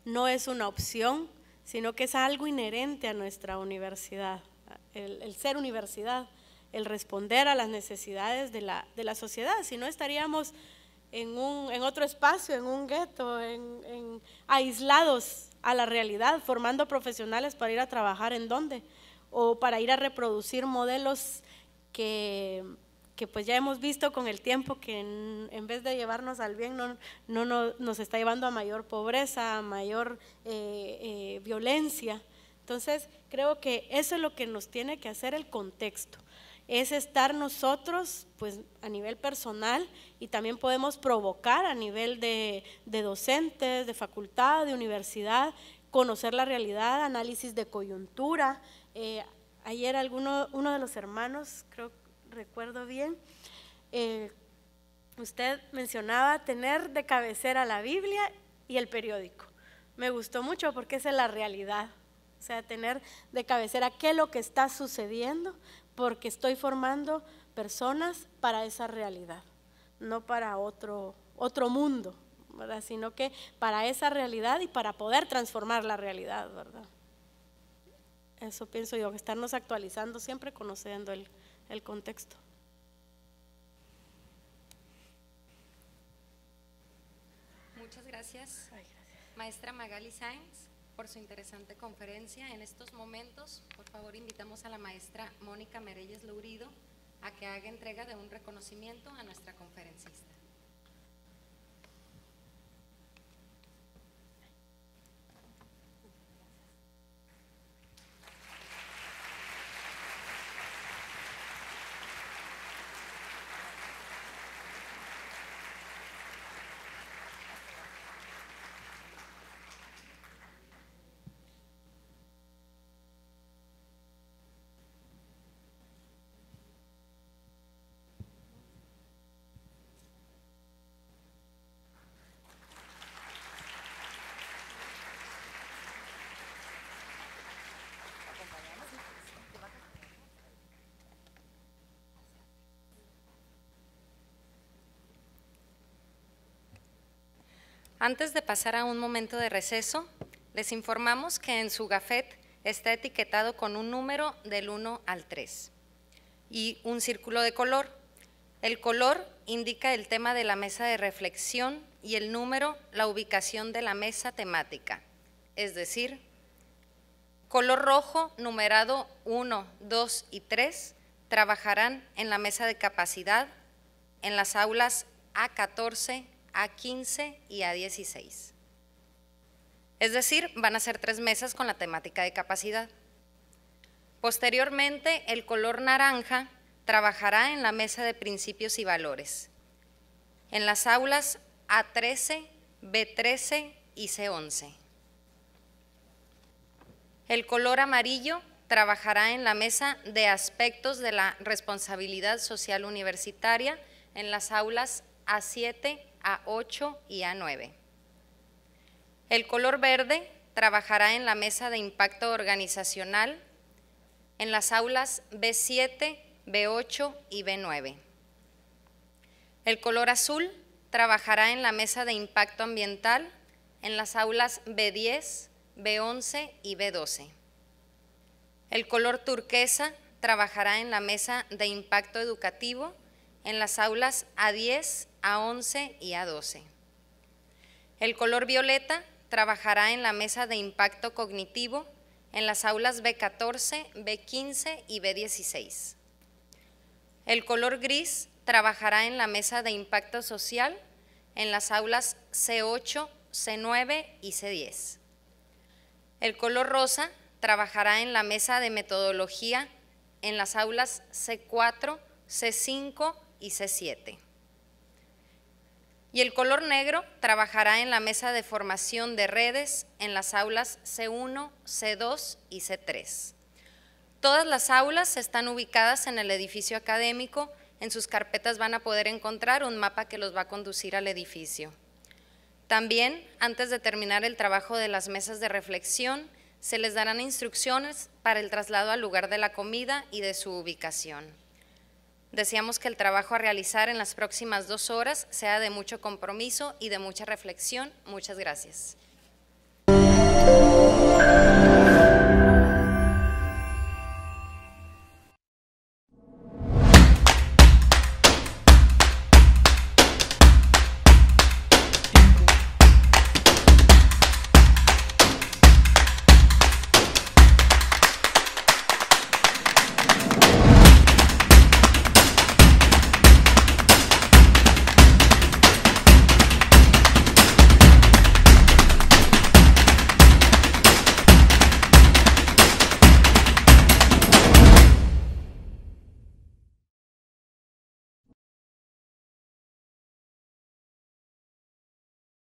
S2: no es una opción, sino que es algo inherente a nuestra universidad, el, ser universidad, el responder a las necesidades de la, sociedad, si no estaríamos en, un, en otro espacio, en un gueto, en, aislados a la realidad, formando profesionales para ir a trabajar en dónde, o para ir a reproducir modelos que que pues ya hemos visto con el tiempo que en, vez de llevarnos al bien, no, no, nos está llevando a mayor pobreza, a mayor eh, eh, violencia. Entonces, creo que eso es lo que nos tiene que hacer el contexto es estar nosotros, pues a nivel personal, y también podemos provocar a nivel de, docentes, de facultad, de universidad, conocer la realidad, análisis de coyuntura. Eh, ayer alguno, uno de los hermanos, creo que recuerdo bien, eh, usted mencionaba tener de cabecera la Biblia y el periódico. Me gustó mucho porque esa es la realidad. O sea, tener de cabecera qué es lo que está sucediendo, porque estoy formando personas para esa realidad, no para otro, otro mundo, sino que para esa realidad y para poder transformar la realidad, ¿verdad? Eso pienso yo, estarnos actualizando siempre conociendo el, el contexto.
S1: Muchas gracias, maestra Magali sainz por su interesante conferencia. En estos momentos, por favor, invitamos a la maestra Mónica Merelles Lourido a que haga entrega de un reconocimiento a nuestra conferencista. Antes de pasar a un momento de receso, les informamos que en su gafet está etiquetado con un número del 1 al 3 y un círculo de color. El color indica el tema de la mesa de reflexión y el número la ubicación de la mesa temática, es decir, color rojo numerado 1, 2 y 3 trabajarán en la mesa de capacidad, en las aulas A14, a15 y A16. Es decir, van a ser tres mesas con la temática de capacidad. Posteriormente, el color naranja trabajará en la mesa de principios y valores, en las aulas A13, B13 y C11. El color amarillo trabajará en la mesa de aspectos de la responsabilidad social universitaria en las aulas A7 a8 y A9. El color verde trabajará en la mesa de impacto organizacional en las aulas B7, B8 y B9. El color azul trabajará en la mesa de impacto ambiental en las aulas B10, B11 y B12. El color turquesa trabajará en la mesa de impacto educativo en las aulas A10 a11 y A12. El color violeta trabajará en la mesa de impacto cognitivo en las aulas B14, B15 y B16. El color gris trabajará en la mesa de impacto social en las aulas C8, C9 y C10. El color rosa trabajará en la mesa de metodología en las aulas C4, C5 y C7. Y el color negro trabajará en la mesa de formación de redes en las aulas C1, C2 y C3. Todas las aulas están ubicadas en el edificio académico. En sus carpetas van a poder encontrar un mapa que los va a conducir al edificio. También, antes de terminar el trabajo de las mesas de reflexión, se les darán instrucciones para el traslado al lugar de la comida y de su ubicación. Deseamos que el trabajo a realizar en las próximas dos horas sea de mucho compromiso y de mucha reflexión. Muchas gracias.